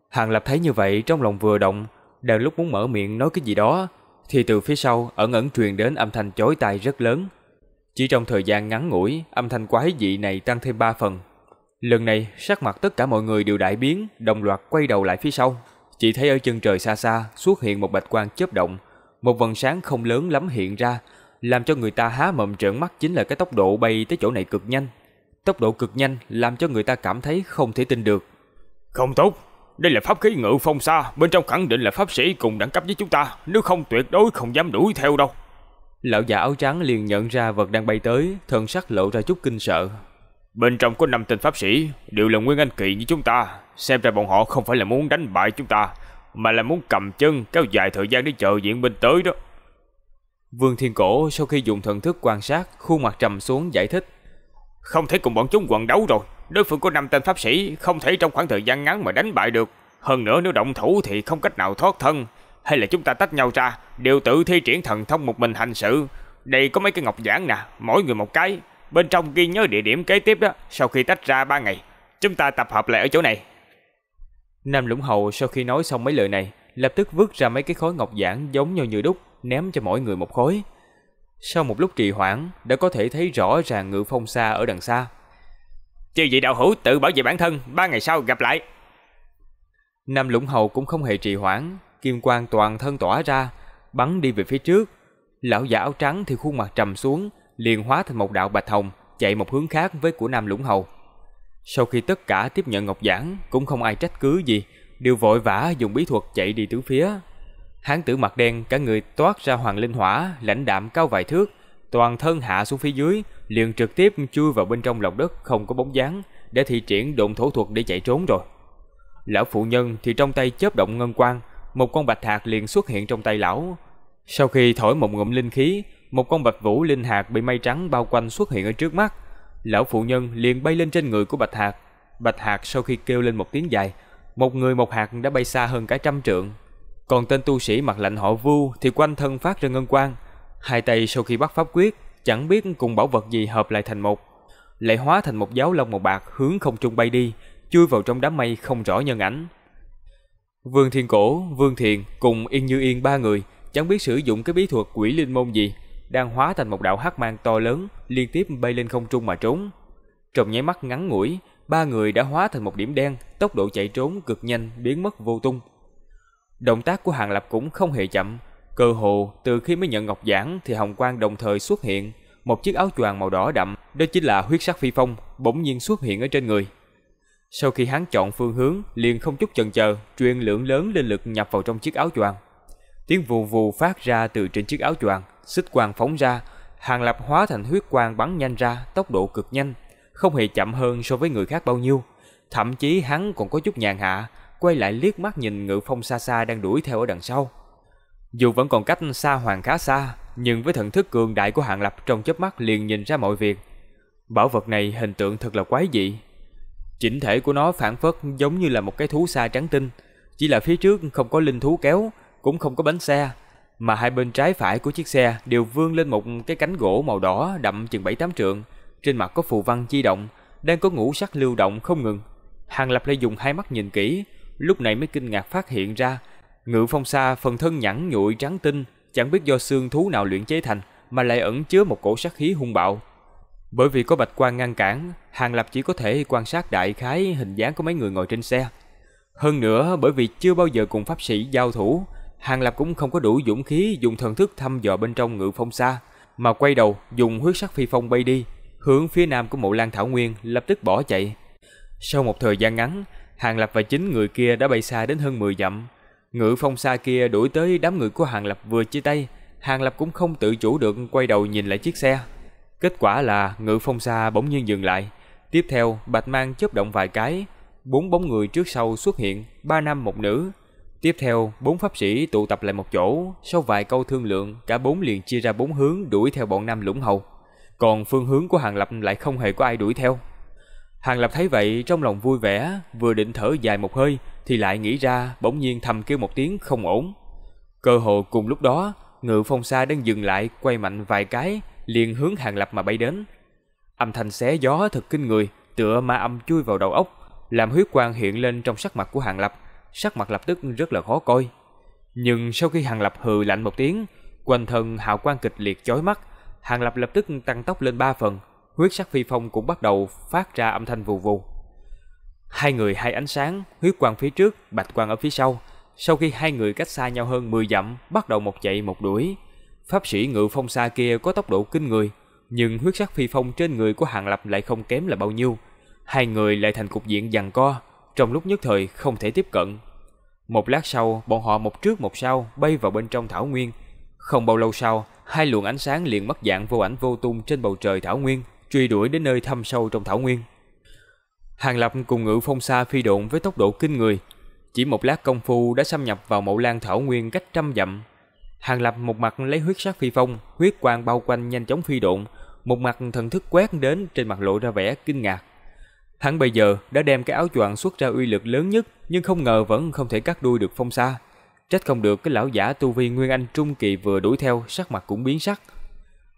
Hàng Lập thấy như vậy trong lòng vừa động, đang lúc muốn mở miệng nói cái gì đó, thì từ phía sau ẩn ẩn truyền đến âm thanh chói tai rất lớn. Chỉ trong thời gian ngắn ngủi, âm thanh quái dị này tăng thêm 3 phần. Lần này, sắc mặt tất cả mọi người đều đại biến, đồng loạt quay đầu lại phía sau. Chỉ thấy ở chân trời xa xa xuất hiện một bạch quang chớp động, một vầng sáng không lớn lắm hiện ra, làm cho người ta há mồm trợn mắt chính là cái tốc độ bay tới chỗ này cực nhanh. Tốc độ cực nhanh làm cho người ta cảm thấy không thể tin được. Không tốt, đây là pháp khí ngự phong xa, bên trong khẳng định là pháp sĩ cùng đẳng cấp với chúng ta, nếu không tuyệt đối không dám đuổi theo đâu. Lão già áo trắng liền nhận ra vật đang bay tới, thần sắc lộ ra chút kinh sợ, Bên trong có năm tên pháp sĩ, đều là nguyên anh kỳ như chúng ta, xem ra bọn họ không phải là muốn đánh bại chúng ta, mà là muốn cầm chân kéo dài thời gian để chờ diễn binh tới đó. Vương Thiên Cổ sau khi dùng thần thức quan sát, khuôn mặt trầm xuống giải thích. Không thể cùng bọn chúng quần đấu rồi, đối phương có năm tên pháp sĩ, không thể trong khoảng thời gian ngắn mà đánh bại được. Hơn nữa nếu động thủ thì không cách nào thoát thân, hay là chúng ta tách nhau ra, đều tự thi triển thần thông một mình hành sự. Đây có mấy cái ngọc giản nè, mỗi người một cái, Bên trong ghi nhớ địa điểm kế tiếp đó, sau khi tách ra 3 ngày, chúng ta tập hợp lại ở chỗ này. Nam Lũng Hầu sau khi nói xong mấy lời này, lập tức vứt ra mấy cái khối ngọc giản giống nhau như đúc, ném cho mỗi người một khối. Sau một lúc trì hoãn, đã có thể thấy rõ ràng ngự phong xa ở đằng xa. Chư vị đạo hữu tự bảo vệ bản thân, ba ngày sau gặp lại. Nam Lũng Hầu cũng không hề trì hoãn, kim quang toàn thân tỏa ra, bắn đi về phía trước. Lão già áo trắng thì khuôn mặt trầm xuống, liền hóa thành một đạo bạch hồng chạy một hướng khác với của Nam Lũng Hầu. Sau khi tất cả tiếp nhận ngọc giản cũng không ai trách cứ gì, đều vội vã dùng bí thuật chạy đi tứ phía. Hán tử mặt đen cả người toát ra hoàng linh hỏa, lãnh đạm cao vài thước, toàn thân hạ xuống phía dưới, liền trực tiếp chui vào bên trong lòng đất không có bóng dáng, để thi triển độn thổ thuật để chạy trốn rồi. Lão phụ nhân thì trong tay chớp động ngân quang, một con bạch thạc liền xuất hiện trong tay lão. Sau khi thổi một ngụm linh khí, một con bạch vũ linh hạt bị mây trắng bao quanh xuất hiện ở trước mắt. Lão phụ nhân liền bay lên trên người của bạch hạt. Bạch hạt sau khi kêu lên một tiếng dài, một người một hạt đã bay xa hơn cả trăm trượng. Còn tên tu sĩ mặt lạnh họ Vu thì quanh thân phát ra ngân quang, hai tay sau khi bắt pháp quyết, chẳng biết cùng bảo vật gì hợp lại thành một, lại hóa thành một giáo long màu bạc hướng không trung bay đi, chui vào trong đám mây không rõ nhân ảnh. Vương Thiên Cổ, Vương Thiền cùng Yên Như Yên ba người chẳng biết sử dụng cái bí thuật quỷ linh môn gì, đang hóa thành một đạo hắc mang to lớn liên tiếp bay lên không trung mà trốn. Trong nháy mắt ngắn ngủi, ba người đã hóa thành một điểm đen, tốc độ chạy trốn cực nhanh biến mất vô tung. Động tác của Hàng Lập cũng không hề chậm, cơ hồ từ khi mới nhận ngọc Giản thì hồng quang đồng thời xuất hiện, một chiếc áo choàng màu đỏ đậm, đó chính là huyết sắc phi phong, bỗng nhiên xuất hiện ở trên người. Sau khi hắn chọn phương hướng, liền không chút chần chờ, truyền lượng lớn linh lực nhập vào trong chiếc áo choàng. Tiếng vù vù phát ra từ trên chiếc áo choàng, xích quang phóng ra, hàng lập hóa thành huyết quang bắn nhanh ra, tốc độ cực nhanh, không hề chậm hơn so với người khác bao nhiêu. Thậm chí hắn còn có chút nhàn hạ, quay lại liếc mắt nhìn Ngự Phong xa xa đang đuổi theo ở đằng sau. Dù vẫn còn cách xa hoàng khá xa, nhưng với thần thức cường đại của Hạng Lập trong chớp mắt liền nhìn ra mọi việc. Bảo vật này hình tượng thật là quái dị. Chỉnh thể của nó phản phất giống như là một cái thú xa trắng tinh, chỉ là phía trước không có linh thú kéo, cũng không có bánh xe, mà hai bên trái phải của chiếc xe đều vươn lên một cái cánh gỗ màu đỏ đậm chừng 7-8 trượng, trên mặt có phù văn chi động, đang có ngũ sắc lưu động không ngừng. Hàng Lập lại dùng hai mắt nhìn kỹ, lúc này mới kinh ngạc phát hiện ra, ngự phong xa phần thân nhẵn nhụi trắng tinh, chẳng biết do xương thú nào luyện chế thành mà lại ẩn chứa một cổ sát khí hung bạo. Bởi vì có bạch quan ngăn cản, Hàng Lập chỉ có thể quan sát đại khái hình dáng của mấy người ngồi trên xe. Hơn nữa, bởi vì chưa bao giờ cùng pháp sĩ giao thủ, Hàng Lập cũng không có đủ dũng khí dùng thần thức thăm dò bên trong ngự phong xa, mà quay đầu dùng huyết sắc phi phong bay đi, hướng phía nam của Mộ Lan Thảo Nguyên lập tức bỏ chạy. Sau một thời gian ngắn, Hàng Lập và chín người kia đã bay xa đến hơn 10 dặm. Ngự phong xa kia đuổi tới đám người của Hàng Lập vừa chia tay, Hàng Lập cũng không tự chủ được quay đầu nhìn lại chiếc xe. Kết quả là ngự phong xa bỗng nhiên dừng lại. Tiếp theo, bạch mang chớp động vài cái, bốn bóng người trước sau xuất hiện, ba nam một nữ, Tiếp theo, bốn pháp sĩ tụ tập lại một chỗ, sau vài câu thương lượng, cả bốn liền chia ra bốn hướng đuổi theo bọn Nam Lũng Hầu. Còn phương hướng của Hàng Lập lại không hề có ai đuổi theo. Hàng Lập thấy vậy trong lòng vui vẻ, vừa định thở dài một hơi thì lại nghĩ ra bỗng nhiên thầm kêu một tiếng không ổn. Cơ hồ cùng lúc đó, ngự phong xa đang dừng lại quay mạnh vài cái, liền hướng Hàng Lập mà bay đến. Âm thanh xé gió thật kinh người, tựa ma âm chui vào đầu óc, làm huyết quang hiện lên trong sắc mặt của Hàng Lập sắc mặt lập tức rất là khó coi. Nhưng sau khi Hàng Lập hừ lạnh một tiếng, quanh thân hào quang kịch liệt chói mắt, Hàng Lập lập tức tăng tốc lên ba phần, huyết sắc phi phong cũng bắt đầu phát ra âm thanh vù vù. Hai người hai ánh sáng, huyết quang phía trước, bạch quang ở phía sau. Sau khi hai người cách xa nhau hơn 10 dặm, bắt đầu một chạy một đuổi. Pháp sĩ ngự phong xa kia có tốc độ kinh người, nhưng huyết sắc phi phong trên người của Hàng Lập lại không kém là bao nhiêu. Hai người lại thành cục diện giằng co, trong lúc nhất thời không thể tiếp cận. Một lát sau, bọn họ một trước một sau bay vào bên trong thảo nguyên. Không bao lâu sau, hai luồng ánh sáng liền mất dạng vô ảnh vô tung trên bầu trời thảo nguyên, truy đuổi đến nơi thâm sâu trong thảo nguyên. Hàng Lập cùng Ngự Phong Sa phi độn với tốc độ kinh người, chỉ một lát công phu đã xâm nhập vào Mậu Lan thảo nguyên cách trăm dặm. Hàng Lập một mặt lấy huyết sắc phi phong, huyết quang bao quanh nhanh chóng phi độn, một mặt thần thức quét đến trên mặt lộ ra vẻ kinh ngạc. Hắn bây giờ đã đem cái áo choàng xuất ra uy lực lớn nhất, nhưng không ngờ vẫn không thể cắt đuôi được phong sa Trách không được cái lão giả tu vi Nguyên Anh Trung Kỳ vừa đuổi theo, sắc mặt cũng biến sắc.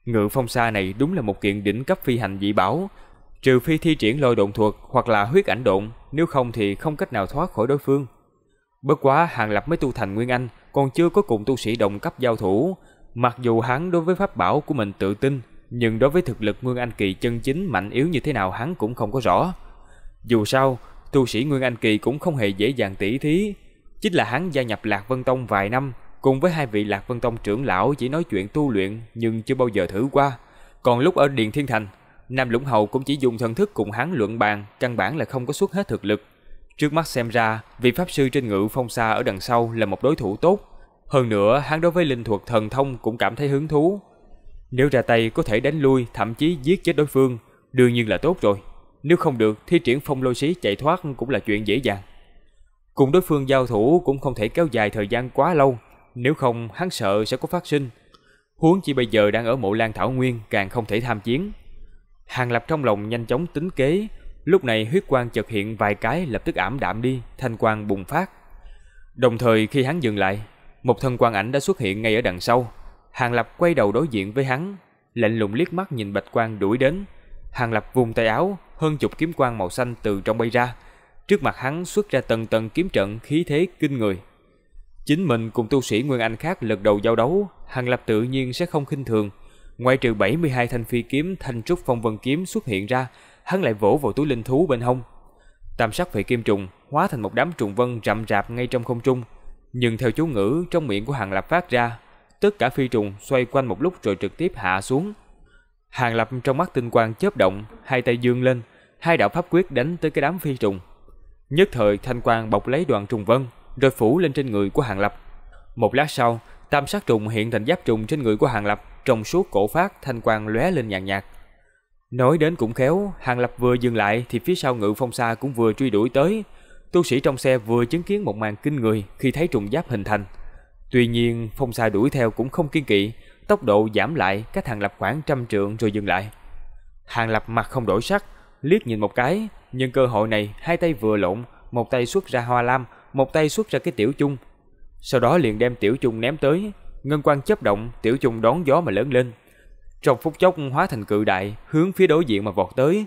Ngự phong sa này đúng là một kiện đỉnh cấp phi hành dị bảo, trừ phi thi triển lôi độn thuật hoặc là huyết ảnh độn, nếu không thì không cách nào thoát khỏi đối phương. Bất quá Hàng Lập mới tu thành Nguyên Anh, còn chưa có cùng tu sĩ đồng cấp giao thủ, mặc dù hắn đối với pháp bảo của mình tự tin, nhưng đối với thực lực Nguyên Anh kỳ chân chính mạnh yếu như thế nào hắn cũng không có rõ. Dù sao, tu sĩ Nguyên Anh Kỳ cũng không hề dễ dàng tỉ thí. Chính là hắn gia nhập Lạc Vân Tông vài năm, cùng với hai vị Lạc Vân Tông trưởng lão chỉ nói chuyện tu luyện nhưng chưa bao giờ thử qua. Còn lúc ở điện Thiên Thành, Nam Lũng Hầu cũng chỉ dùng thần thức cùng hắn luận bàn, căn bản là không có xuất hết thực lực. Trước mắt xem ra, vị pháp sư trên ngự phong xa ở đằng sau là một đối thủ tốt. Hơn nữa, hắn đối với linh thuật thần thông cũng cảm thấy hứng thú. Nếu ra tay có thể đánh lui, thậm chí giết chết đối phương, đương nhiên là tốt rồi. Nếu không được thi triển phong lôi xí chạy thoát cũng là chuyện dễ dàng. Cùng đối phương giao thủ cũng không thể kéo dài thời gian quá lâu, nếu không hắn sợ sẽ có phát sinh. Huống chi bây giờ đang ở mộ lan thảo nguyên càng không thể tham chiến. Hàng lập trong lòng nhanh chóng tính kế, lúc này huyết quang chợt hiện vài cái lập tức ảm đạm đi, thanh quang bùng phát. Đồng thời khi hắn dừng lại, một thân quang ảnh đã xuất hiện ngay ở đằng sau. Hàng Lập quay đầu đối diện với hắn, lạnh lùng liếc mắt nhìn Bạch Quang đuổi đến. Hàng Lập vùng tay áo, hơn chục kiếm quang màu xanh từ trong bay ra. Trước mặt hắn xuất ra tầng tầng kiếm trận khí thế kinh người. Chính mình cùng tu sĩ Nguyên Anh khác lật đầu giao đấu, Hàng Lập tự nhiên sẽ không khinh thường. Ngoại trừ 72 thanh phi kiếm thanh trúc phong vân kiếm xuất hiện ra, hắn lại vỗ vào túi linh thú bên hông. Tam sắc phệ kim trùng hóa thành một đám trùng vân rậm rạp ngay trong không trung. Nhưng theo chú ngữ trong miệng của Hàng Lập phát ra, tất cả phi trùng xoay quanh một lúc rồi trực tiếp hạ xuống, Hàng Lập trong mắt tinh quang chớp động, hai tay dương lên, hai đạo pháp quyết đánh tới cái đám phi trùng. Nhất thời thanh quang bọc lấy đoàn trùng vân, rồi phủ lên trên người của Hàng Lập. Một lát sau, tam sát trùng hiện thành giáp trùng trên người của Hàng Lập, trong suốt cổ phát thanh quang lóe lên nhàn nhạt, nhạt. Nói đến cũng khéo, Hàng Lập vừa dừng lại thì phía sau ngự phong xa cũng vừa truy đuổi tới. Tu sĩ trong xe vừa chứng kiến một màn kinh người khi thấy trùng giáp hình thành. Tuy nhiên, phong xa đuổi theo cũng không kiên kỵ, tốc độ giảm lại, cách Hàng Lập khoảng trăm trượng rồi dừng lại. Hàng Lập mặt không đổi sắc, liếc nhìn một cái, nhưng cơ hội này hai tay vừa lộn, một tay xuất ra hoa lam, một tay xuất ra cái tiểu chung. Sau đó liền đem tiểu chung ném tới, ngân quang chớp động, tiểu chung đón gió mà lớn lên. Trong phút chốc hóa thành cự đại, hướng phía đối diện mà vọt tới.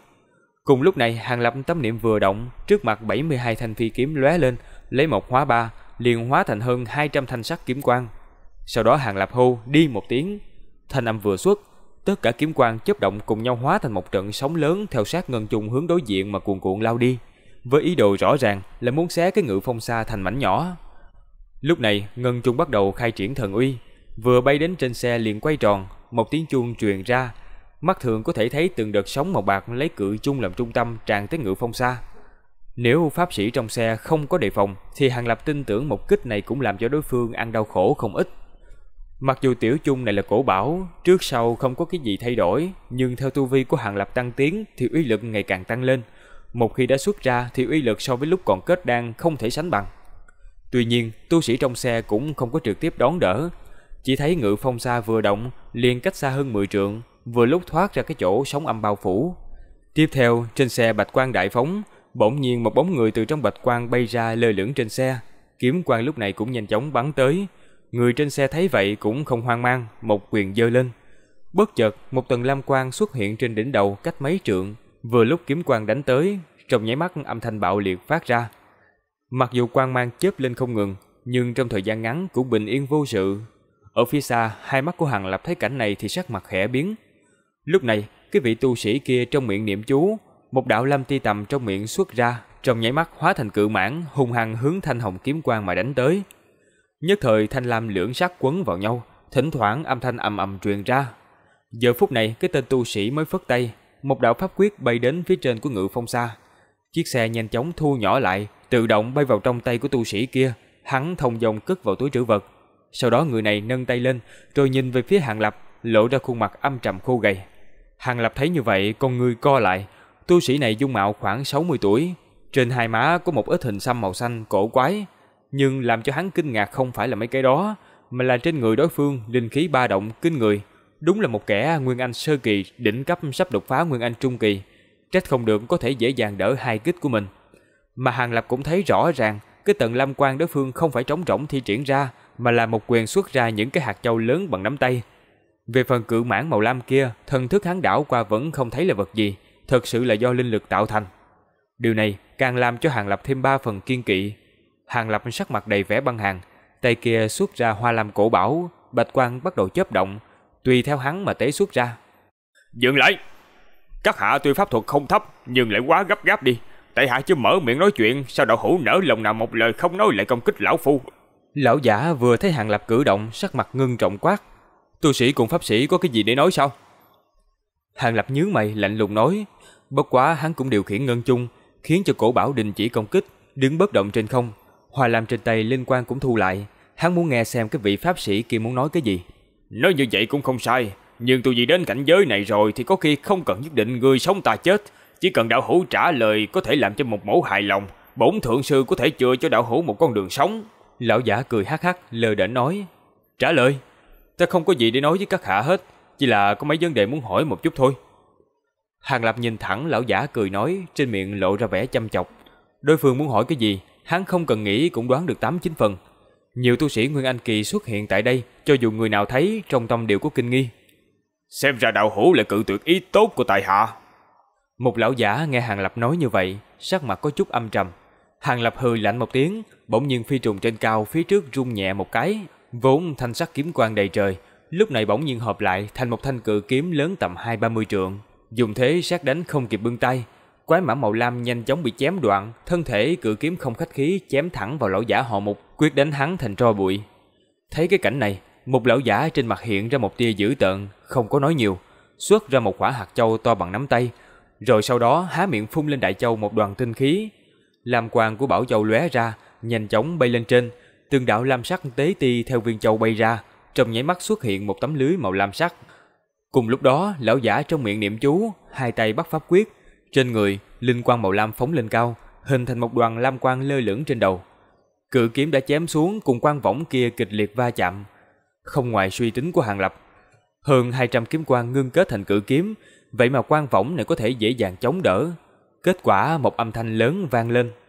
Cùng lúc này, Hàng Lập tâm niệm vừa động, trước mặt 72 thanh phi kiếm lóe lên, lấy một hóa ba, liền hóa thành hơn 200 thanh sắc kiếm quang. Sau đó hàng lạp hô đi một tiếng, thanh âm vừa xuất, tất cả kiếm quang chớp động cùng nhau hóa thành một trận sóng lớn theo sát ngân chung hướng đối diện mà cuồn cuộn lao đi, với ý đồ rõ ràng là muốn xé cái ngự phong xa thành mảnh nhỏ. Lúc này, ngân chung bắt đầu khai triển thần uy, vừa bay đến trên xe liền quay tròn, một tiếng chuông truyền ra, mắt thường có thể thấy từng đợt sóng màu bạc lấy cự chung làm trung tâm tràn tới ngự phong xa. Nếu pháp sĩ trong xe không có đề phòng thì Hàng Lập tin tưởng một kích này cũng làm cho đối phương ăn đau khổ không ít. Mặc dù tiểu chung này là cổ bảo, trước sau không có cái gì thay đổi, nhưng theo tu vi của Hàng Lập tăng tiến thì uy lực ngày càng tăng lên. Một khi đã xuất ra thì uy lực so với lúc còn kết đang không thể sánh bằng. Tuy nhiên, tu sĩ trong xe cũng không có trực tiếp đón đỡ. Chỉ thấy ngự phong xa vừa động, liền cách xa hơn 10 trượng, vừa lúc thoát ra cái chỗ sóng âm bao phủ. Tiếp theo, trên xe bạch quang đại phóng, bỗng nhiên một bóng người từ trong bạch quang bay ra lơ lửng trên xe. Kiếm quang lúc này cũng nhanh chóng bắn tới, Người trên xe thấy vậy cũng không hoang mang, một quyền giơ lên. Bất chợt, một tầng lam quang xuất hiện trên đỉnh đầu cách mấy trượng, vừa lúc kiếm quang đánh tới, trong nháy mắt âm thanh bạo liệt phát ra. Mặc dù quang mang chớp lên không ngừng, nhưng trong thời gian ngắn cũng bình yên vô sự. Ở phía xa, hai mắt của hằng Lập thấy cảnh này thì sắc mặt khẽ biến. Lúc này, cái vị tu sĩ kia trong miệng niệm chú, một đạo lam ti tầm trong miệng xuất ra, trong nháy mắt hóa thành cự mãn, hung hăng hướng thanh hồng kiếm quang mà đánh tới. Nhất thời thanh lam lưỡng sắc quấn vào nhau, thỉnh thoảng âm thanh ầm ầm truyền ra. Giờ phút này, cái tên tu sĩ mới phất tay, một đạo pháp quyết bay đến phía trên của Ngự Phong Sa. Chiếc xe nhanh chóng thu nhỏ lại, tự động bay vào trong tay của tu sĩ kia, hắn thông dòng cất vào túi trữ vật. Sau đó người này nâng tay lên, rồi nhìn về phía Hàng Lập, lộ ra khuôn mặt âm trầm khô gầy. Hàng Lập thấy như vậy, con người co lại. Tu sĩ này dung mạo khoảng 60 tuổi, trên hai má có một ít hình xăm màu xanh cổ quái, nhưng làm cho hắn kinh ngạc không phải là mấy cái đó, mà là trên người đối phương linh khí ba động kinh người, đúng là một kẻ nguyên anh sơ kỳ đỉnh cấp sắp đột phá nguyên anh trung kỳ, trách không được có thể dễ dàng đỡ hai kích của mình. Mà Hàng Lập cũng thấy rõ ràng, cái tầng lam quang đối phương không phải trống rỗng thi triển ra, mà là một quyền xuất ra những cái hạt châu lớn bằng nắm tay. Về phần cự mãn màu lam kia, thần thức hắn đảo qua vẫn không thấy là vật gì, thật sự là do linh lực tạo thành. Điều này càng làm cho Hàng Lập thêm ba phần kiên kỵ, Hàng Lập sắc mặt đầy vẻ băng hàng, tay kia xuất ra hoa lam cổ bảo, bạch quang bắt đầu chớp động, tùy theo hắn mà tế xuất ra. Dừng lại! Các hạ tuy pháp thuật không thấp, nhưng lại quá gấp gáp đi. Tại hạ chưa mở miệng nói chuyện, sao đạo hữu nở lòng nào một lời không nói lại công kích lão phu. Lão giả vừa thấy Hàng Lập cử động, sắc mặt ngưng trọng quát. Tu sĩ cùng pháp sĩ có cái gì để nói sao? Hàng Lập nhướng mày lạnh lùng nói, bất quá hắn cũng điều khiển ngân chung, khiến cho cổ bảo đình chỉ công kích, đứng bất động trên không, Hòa làm trên tay linh quan cũng thu lại, hắn muốn nghe xem cái vị pháp sĩ kia muốn nói cái gì. Nói như vậy cũng không sai, nhưng tôi gì đến cảnh giới này rồi thì có khi không cần nhất định người sống ta chết, chỉ cần đạo hữu trả lời có thể làm cho một mẫu hài lòng, bổn thượng sư có thể chừa cho đạo hữu một con đường sống. Lão giả cười hắc hắc, lờ đễnh nói, trả lời, ta không có gì để nói với các hạ hết, chỉ là có mấy vấn đề muốn hỏi một chút thôi. Hàng Lập nhìn thẳng lão giả cười nói, trên miệng lộ ra vẻ chăm chọc. Đối phương muốn hỏi cái gì, hắn không cần nghĩ cũng đoán được 89 phần. Nhiều tu sĩ Nguyên Anh Kỳ xuất hiện tại đây, cho dù người nào thấy trong tâm đều có kinh nghi. Xem ra đạo hữu lại cự tuyệt ý tốt của tài hạ. Một lão giả nghe Hàng Lập nói như vậy, sắc mặt có chút âm trầm. Hàng Lập hừ lạnh một tiếng, bỗng nhiên phi trùng trên cao phía trước rung nhẹ một cái, vốn thanh sắc kiếm quang đầy trời, lúc này bỗng nhiên hợp lại thành một thanh cự kiếm lớn tầm hai ba mươi trượng, dùng thế sát đánh không kịp bưng tay, Quái mã màu lam nhanh chóng bị chém đoạn, thân thể cự kiếm không khách khí chém thẳng vào lão giả họ mục, quyết đánh hắn thành tro bụi. Thấy cái cảnh này, một lão giả trên mặt hiện ra một tia dữ tợn, không có nói nhiều, xuất ra một quả hạt châu to bằng nắm tay, rồi sau đó há miệng phun lên đại châu một đoàn tinh khí. Lam quang của bảo châu lóe ra, nhanh chóng bay lên trên, tương đạo lam sắc tế ti theo viên châu bay ra, trong nháy mắt xuất hiện một tấm lưới màu lam sắc. Cùng lúc đó, lão giả trong miệng niệm chú, hai tay bắt pháp quyết, trên người, linh quang màu lam phóng lên cao, hình thành một đoàn lam quang lơ lửng trên đầu. Cự kiếm đã chém xuống cùng quang võng kia kịch liệt va chạm. Không ngoài suy tính của Hàng Lập, hơn 200 kiếm quang ngưng kết thành cự kiếm, vậy mà quang võng này có thể dễ dàng chống đỡ. Kết quả một âm thanh lớn vang lên.